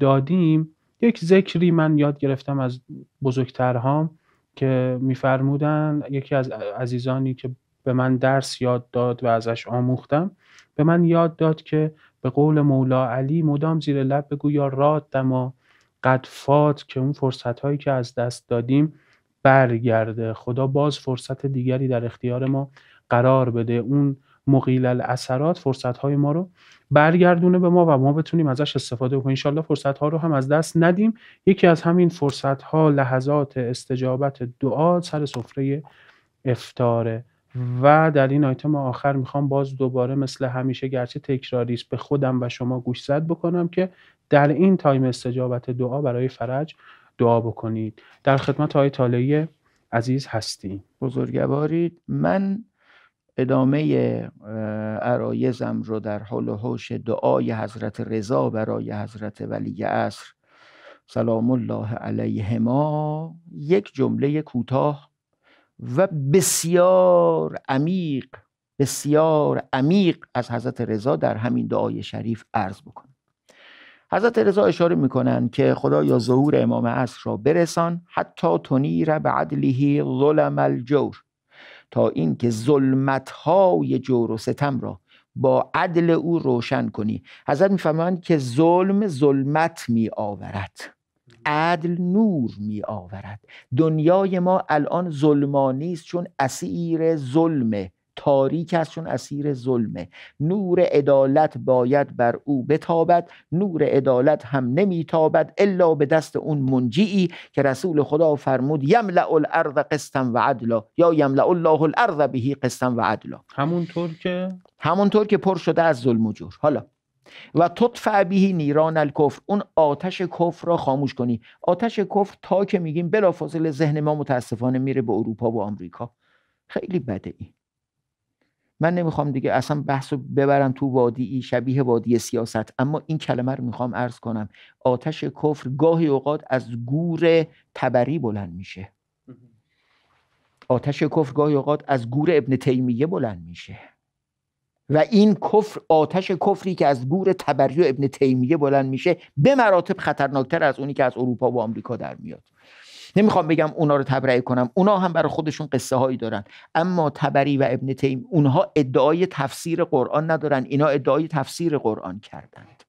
دادیم یک ذکری من یاد گرفتم از بزرگترهام که میفرمودن یکی از عزیزانی که به من درس یاد داد و ازش آموختم به من یاد داد که به قول مولا علی مدام زیر لب بگو یا راد دما قد فات که اون فرصت هایی که از دست دادیم برگرده خدا باز فرصت دیگری در اختیار ما قرار بده اون مقیل الاثرات فرصت های ما رو برگردونه به ما و ما بتونیم ازش استفاده کنیم انشالله فرصت ها رو هم از دست ندیم یکی از همین فرصت ها لحظات استجابت دعا سر سفره افتاره و در این آیتم آخر میخوام باز دوباره مثل همیشه گرچه تکراری است به خودم و شما گوشزد بکنم که در این تایم استجابت دعا برای فرج دعا بکنید در خدمت های طالعی عزیز هستیم بزرگوارید من ادامه عرایزم رو در حال و حوش دعای حضرت رضا برای حضرت ولی عصر سلام الله علیهما یک جمله کوتاه و بسیار عمیق بسیار عمیق از حضرت رضا در همین دعای شریف عرض بکنم حضرت رضا اشاره میکنند که خدا یا ظهور امام عصر را برسان حتی تنیر به عدله ظلم الجور تا اینکه ظلمت های جور و ستم را با عدل او روشن کنی حضرت میفهمند که ظلم ظلمت می آورد عدل نور می آورد دنیای ما الان ظلمانی است چون اسیر ظلمه تاریک است چون اسیر ظلمه نور عدالت باید بر او بتابد نور عدالت هم نمیتابد الا به دست اون منجیی که رسول خدا فرمود یملع الارض قسطا و عدلا یا یملع الله الارض بهی قسطا و عدلا همونطور که همونطور که پر شده از ظلم و جور حالا و تطفع بهی نیران الکفر اون آتش کفر را خاموش کنی آتش کفر تا که میگیم بلافاصله ذهن ما متاسفانه میره به اروپا و آمریکا خیلی بده این من نمیخوام دیگه اصلا بحث رو ببرم تو وادی شبیه وادی سیاست اما این کلمه رو میخوام ارز کنم آتش کفر گاهی اوقات از گور تبری بلند میشه آتش کفر گاهی اوقات از گور ابن تیمیه بلند میشه و این کفر آتش کفری که از گور تبری و ابن تیمیه بلند میشه به مراتب خطرناکتر از اونی که از اروپا و آمریکا در میاد نمیخوام بگم اونا رو تبرئه کنم اونا هم برای خودشون قصه هایی دارن اما تبری و ابن تیم اونها ادعای تفسیر قرآن ندارن اینا ادعای تفسیر قرآن کردند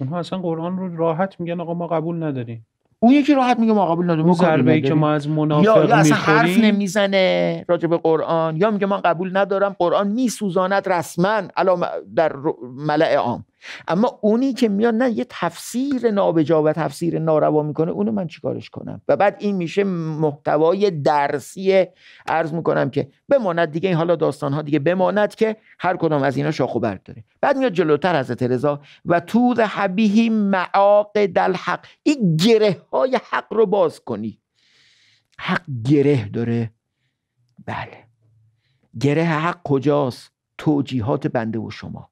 اونها اصلا قرآن رو راحت میگن آقا ما قبول نداریم اون یکی راحت میگه ما قبول نداریم ضربه ای که ما از منافق یا, یا اصلا حرف نمیزنه راجع به قرآن یا میگه من قبول ندارم قرآن میسوزاند رسما الان در ملع عام اما اونی که میاد نه یه تفسیر نابجا و تفسیر ناروا میکنه اونو من چیکارش کنم و بعد این میشه محتوای درسی عرض میکنم که بماند دیگه این حالا داستان ها دیگه بماند که هر کدام از اینا شاخ و برگ داره بعد میاد جلوتر از رضا و تور حبیهی معاق دل حق این گره های حق رو باز کنی حق گره داره بله گره حق کجاست توجیهات بنده و شما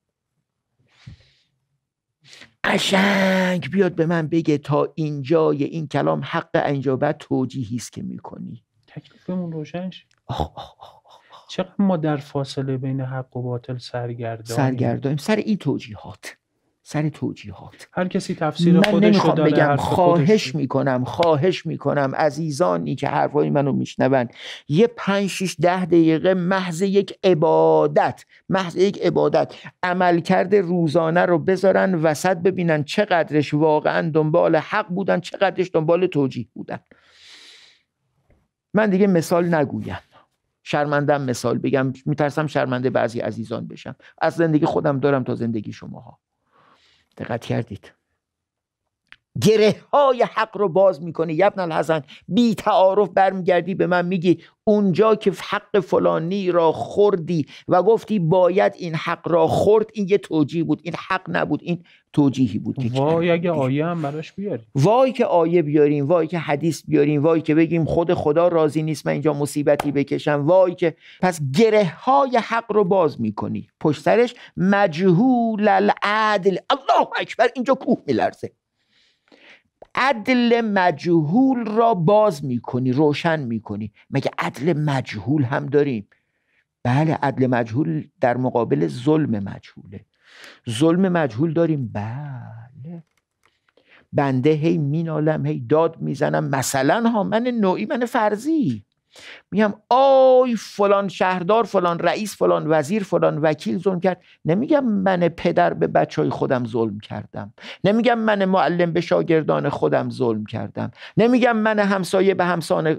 قشنگ بیاد به من بگه تا اینجای این کلام حق اینجا بعد توجیهی است که میکنی تکلیفمون روشنش چقدر ما در فاصله بین حق و باطل سرگردانیم سرگردانیم سر این توجیهات سر توجیهات هر کسی تفسیر من خودش داره بگم خواهش میکنم خواهش میکنم عزیزانی که حرفای منو میشنون یه پنج شیش ده دقیقه محض یک عبادت محض یک عبادت عملکرد روزانه رو بذارن وسط ببینن چقدرش واقعا دنبال حق بودن چقدرش دنبال توجیه بودن من دیگه مثال نگویم شرمندم مثال بگم میترسم شرمنده بعضی عزیزان بشم از زندگی خودم دارم تا زندگی شماها دقت کردید گره های حق رو باز میکنه یبن الحسن بی تعارف برمیگردی به من میگی اونجا که حق فلانی را خوردی و گفتی باید این حق را خورد این یه توجیه بود این حق نبود این توجیهی بود که وای اگه آیه هم براش بیاریم وای که آیه بیاریم وای که حدیث بیاریم وای که بگیم خود خدا راضی نیست من اینجا مصیبتی بکشم وای که پس گره های حق رو باز میکنی پشت سرش مجهول العدل الله اکبر اینجا کوه میلرزه عدل مجهول را باز میکنی روشن میکنی مگه عدل مجهول هم داریم بله عدل مجهول در مقابل ظلم مجهوله ظلم مجهول داریم بله بنده هی مینالم هی داد میزنم مثلا ها من نوعی من فرضی میگم آی فلان شهردار فلان رئیس فلان وزیر فلان وکیل ظلم کرد نمیگم من پدر به بچه های خودم ظلم کردم نمیگم من معلم به شاگردان خودم ظلم کردم نمیگم من همسایه به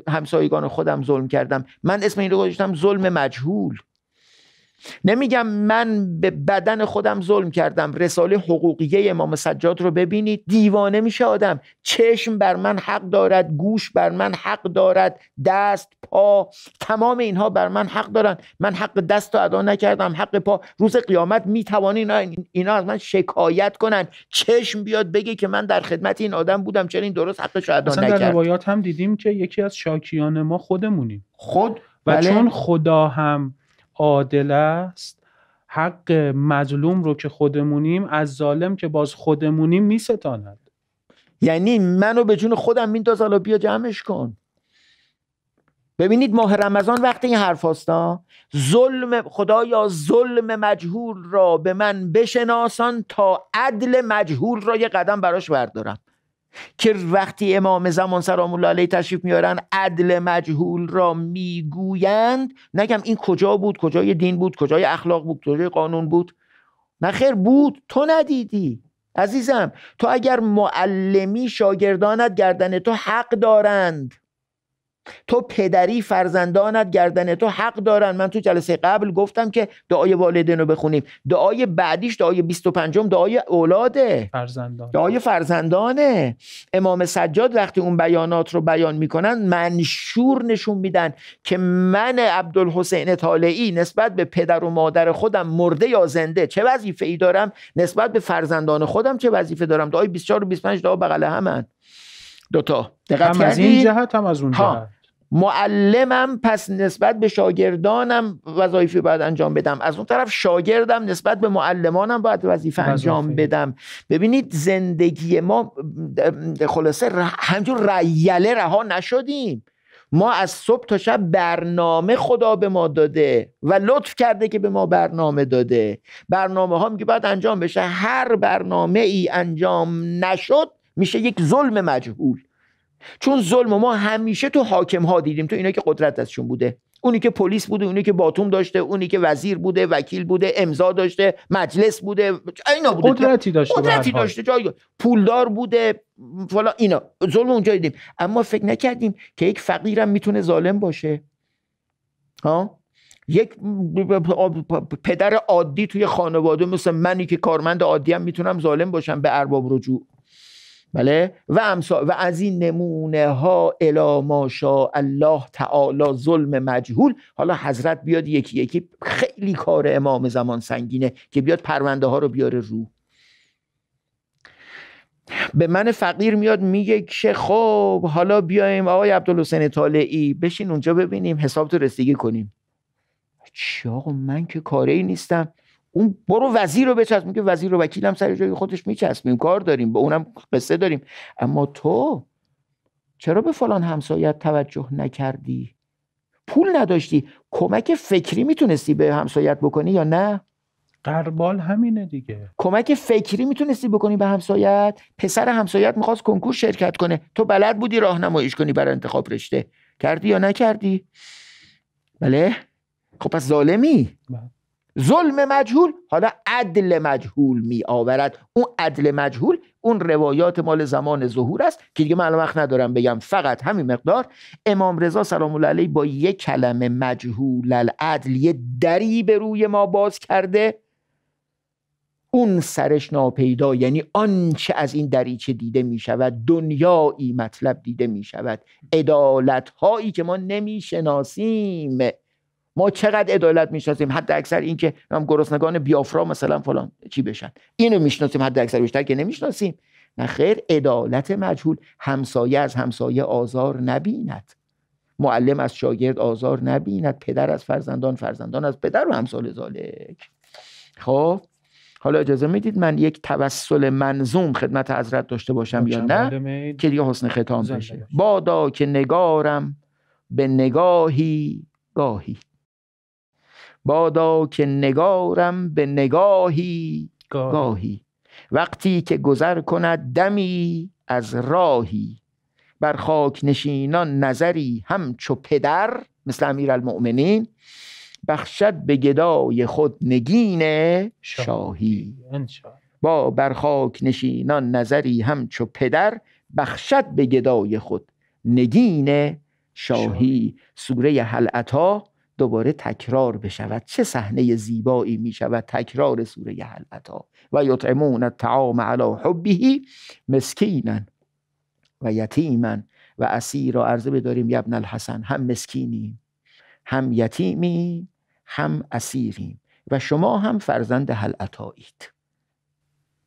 همسایگان خودم ظلم کردم من اسم این رو گذاشتم ظلم مجهول نمیگم من به بدن خودم ظلم کردم رساله حقوقیه امام سجاد رو ببینید دیوانه میشه آدم چشم بر من حق دارد گوش بر من حق دارد دست پا تمام اینها بر من حق دارن من حق دست رو ادا نکردم حق پا روز قیامت میتوان اینا, از من شکایت کنن چشم بیاد بگه که من در خدمت این آدم بودم چرا این درست حقش رو ادا نکرد در هم دیدیم که یکی از شاکیان ما خودمونیم خود و بله. چون خدا هم عادل است حق مظلوم رو که خودمونیم از ظالم که باز خودمونیم میستاند یعنی منو به جون خودم مینداز حالا بیا جمعش کن ببینید ماه رمضان وقتی این حرف هستا ظلم خدایا ظلم مجهول را به من بشناسان تا عدل مجهول را یه قدم براش بردارم که وقتی امام زمان سلام الله علیه تشریف میارن عدل مجهول را میگویند نگم این کجا بود کجای دین بود کجای اخلاق بود کجای قانون بود نه خیر بود تو ندیدی عزیزم تو اگر معلمی شاگردانت گردن تو حق دارند تو پدری فرزندانت گردن تو حق دارن من تو جلسه قبل گفتم که دعای والدین رو بخونیم دعای بعدیش دعای 25 دعای اولاده فرزندان. دعای فرزندانه امام سجاد وقتی اون بیانات رو بیان میکنن منشور نشون میدن که من عبدالحسین طالعی نسبت به پدر و مادر خودم مرده یا زنده چه وظیفه ای دارم نسبت به فرزندان خودم چه وظیفه دارم دعای 24 و 25 دعا بغل همن دوتا دقت از این جهت هم از اون معلمم پس نسبت به شاگردانم وظایفی باید انجام بدم از اون طرف شاگردم نسبت به معلمانم باید وظیفه انجام بدم ببینید زندگی ما خلاصه همجور ریله رها نشدیم ما از صبح تا شب برنامه خدا به ما داده و لطف کرده که به ما برنامه داده برنامه ها میگه باید انجام بشه هر برنامه ای انجام نشد میشه یک ظلم مجهول چون ظلم ما همیشه تو حاکم ها دیدیم تو اینا که قدرت ازشون بوده اونی که پلیس بوده اونی که باتوم داشته اونی که وزیر بوده وکیل بوده امضا داشته مجلس بوده اینا بوده قدرتی داشته قدرتی جای پولدار بوده فلا اینا ظلم اونجا دیدیم اما فکر نکردیم که یک فقیرم میتونه ظالم باشه ها یک پدر عادی توی خانواده مثل منی که کارمند عادی هم میتونم ظالم باشم به ارباب رجوع بله و و از این نمونه ها الا ماشاء الله تعالی ظلم مجهول حالا حضرت بیاد یکی یکی خیلی کار امام زمان سنگینه که بیاد پرونده ها رو بیاره رو به من فقیر میاد میگه که خب حالا بیایم آقای عبدالحسین طالعی بشین اونجا ببینیم حساب تو رسیدگی کنیم چی آقا من که کاری نیستم اون برو وزیر رو بچسب که وزیر و وکیلم سر جای خودش میچسبیم کار داریم به اونم قصه داریم اما تو چرا به فلان همسایت توجه نکردی پول نداشتی کمک فکری میتونستی به همسایت بکنی یا نه قربال همینه دیگه کمک فکری میتونستی بکنی به همسایت پسر همسایت میخواست کنکور شرکت کنه تو بلد بودی راهنماییش کنی برای انتخاب رشته کردی یا نکردی بله خب پس ظالمی بله. ظلم مجهول حالا عدل مجهول می آورد اون عدل مجهول اون روایات مال زمان ظهور است که دیگه من وقت ندارم بگم فقط همین مقدار امام رضا سلام الله علیه با یک کلمه مجهول العدل یه دری به روی ما باز کرده اون سرش ناپیدا یعنی آنچه از این دریچه دیده می شود دنیایی مطلب دیده می شود عدالت هایی که ما نمی شناسیم ما چقدر عدالت میشناسیم حد اکثر اینکه هم گرسنگان بیافرا مثلا فلان چی بشن اینو میشناسیم حد اکثر بیشتر که نمیشناسیم نه خیر عدالت مجهول همسایه از همسایه آزار نبیند معلم از شاگرد آزار نبیند پدر از فرزندان فرزندان از پدر و همسال زالک خب حالا اجازه میدید من یک توسل منظوم خدمت حضرت داشته باشم یا نه که دیگه حسن ختام بشه بادا که نگارم به نگاهی گاهی بادا که نگارم به نگاهی گاهی, وقتی که گذر کند دمی از راهی بر خاک نشینان نظری همچو پدر مثل امیر المؤمنین بخشد به گدای خود نگین شاهی با بر خاک نشینان نظری همچو پدر بخشد به گدای خود نگین شاهی سوره حلعتا دوباره تکرار بشود چه صحنه زیبایی می شود تکرار سوره هل و یطعمون الطعام علی حبه مسکینا و یتیما و اسیر ارزه عرضه بداریم ابن الحسن هم مسکینیم هم یتیمی هم اسیریم و شما هم فرزند هل اتایید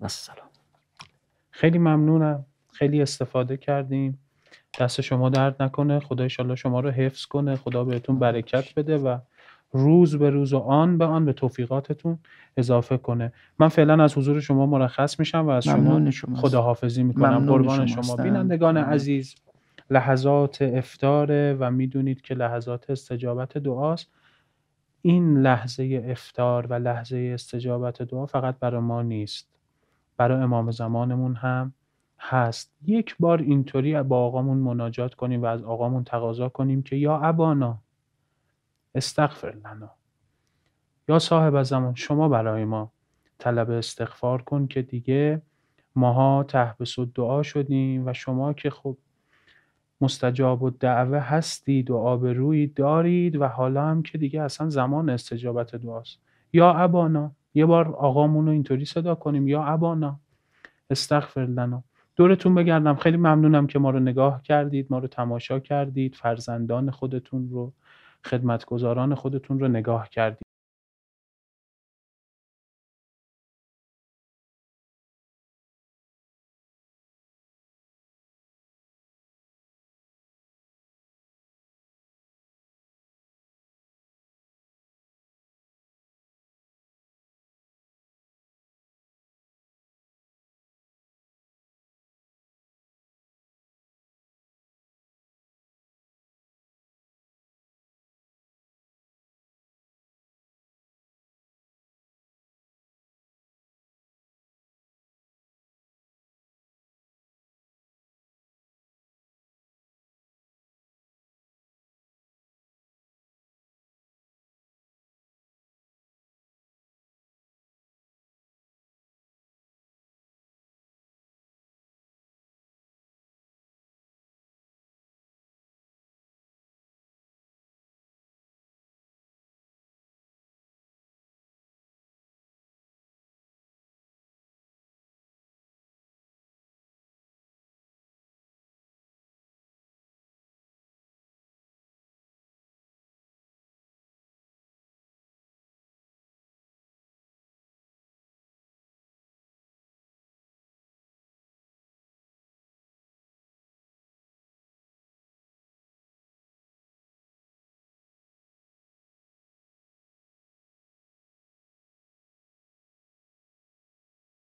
و السلام خیلی ممنونم خیلی استفاده کردیم دست شما درد نکنه خدا ایشالله شما رو حفظ کنه خدا بهتون برکت بده و روز به روز و آن به آن به توفیقاتتون اضافه کنه من فعلا از حضور شما مرخص میشم و از شما, خداحافظی میکنم قربان شما, شما. بینندگان عزیز لحظات افتاره و میدونید که لحظات استجابت دعاست این لحظه افتار و لحظه استجابت دعا فقط برای ما نیست برای امام زمانمون هم هست یک بار اینطوری با آقامون مناجات کنیم و از آقامون تقاضا کنیم که یا ابانا استغفر لنا یا صاحب زمان شما برای ما طلب استغفار کن که دیگه ماها تحبس و دعا شدیم و شما که خب مستجاب و دعوه هستید و آبرویی دارید و حالا هم که دیگه اصلا زمان استجابت دعاست یا ابانا یه بار آقامون رو اینطوری صدا کنیم یا ابانا استغفر لنا دورتون بگردم خیلی ممنونم که ما رو نگاه کردید ما رو تماشا کردید فرزندان خودتون رو خدمتگزاران خودتون رو نگاه کردید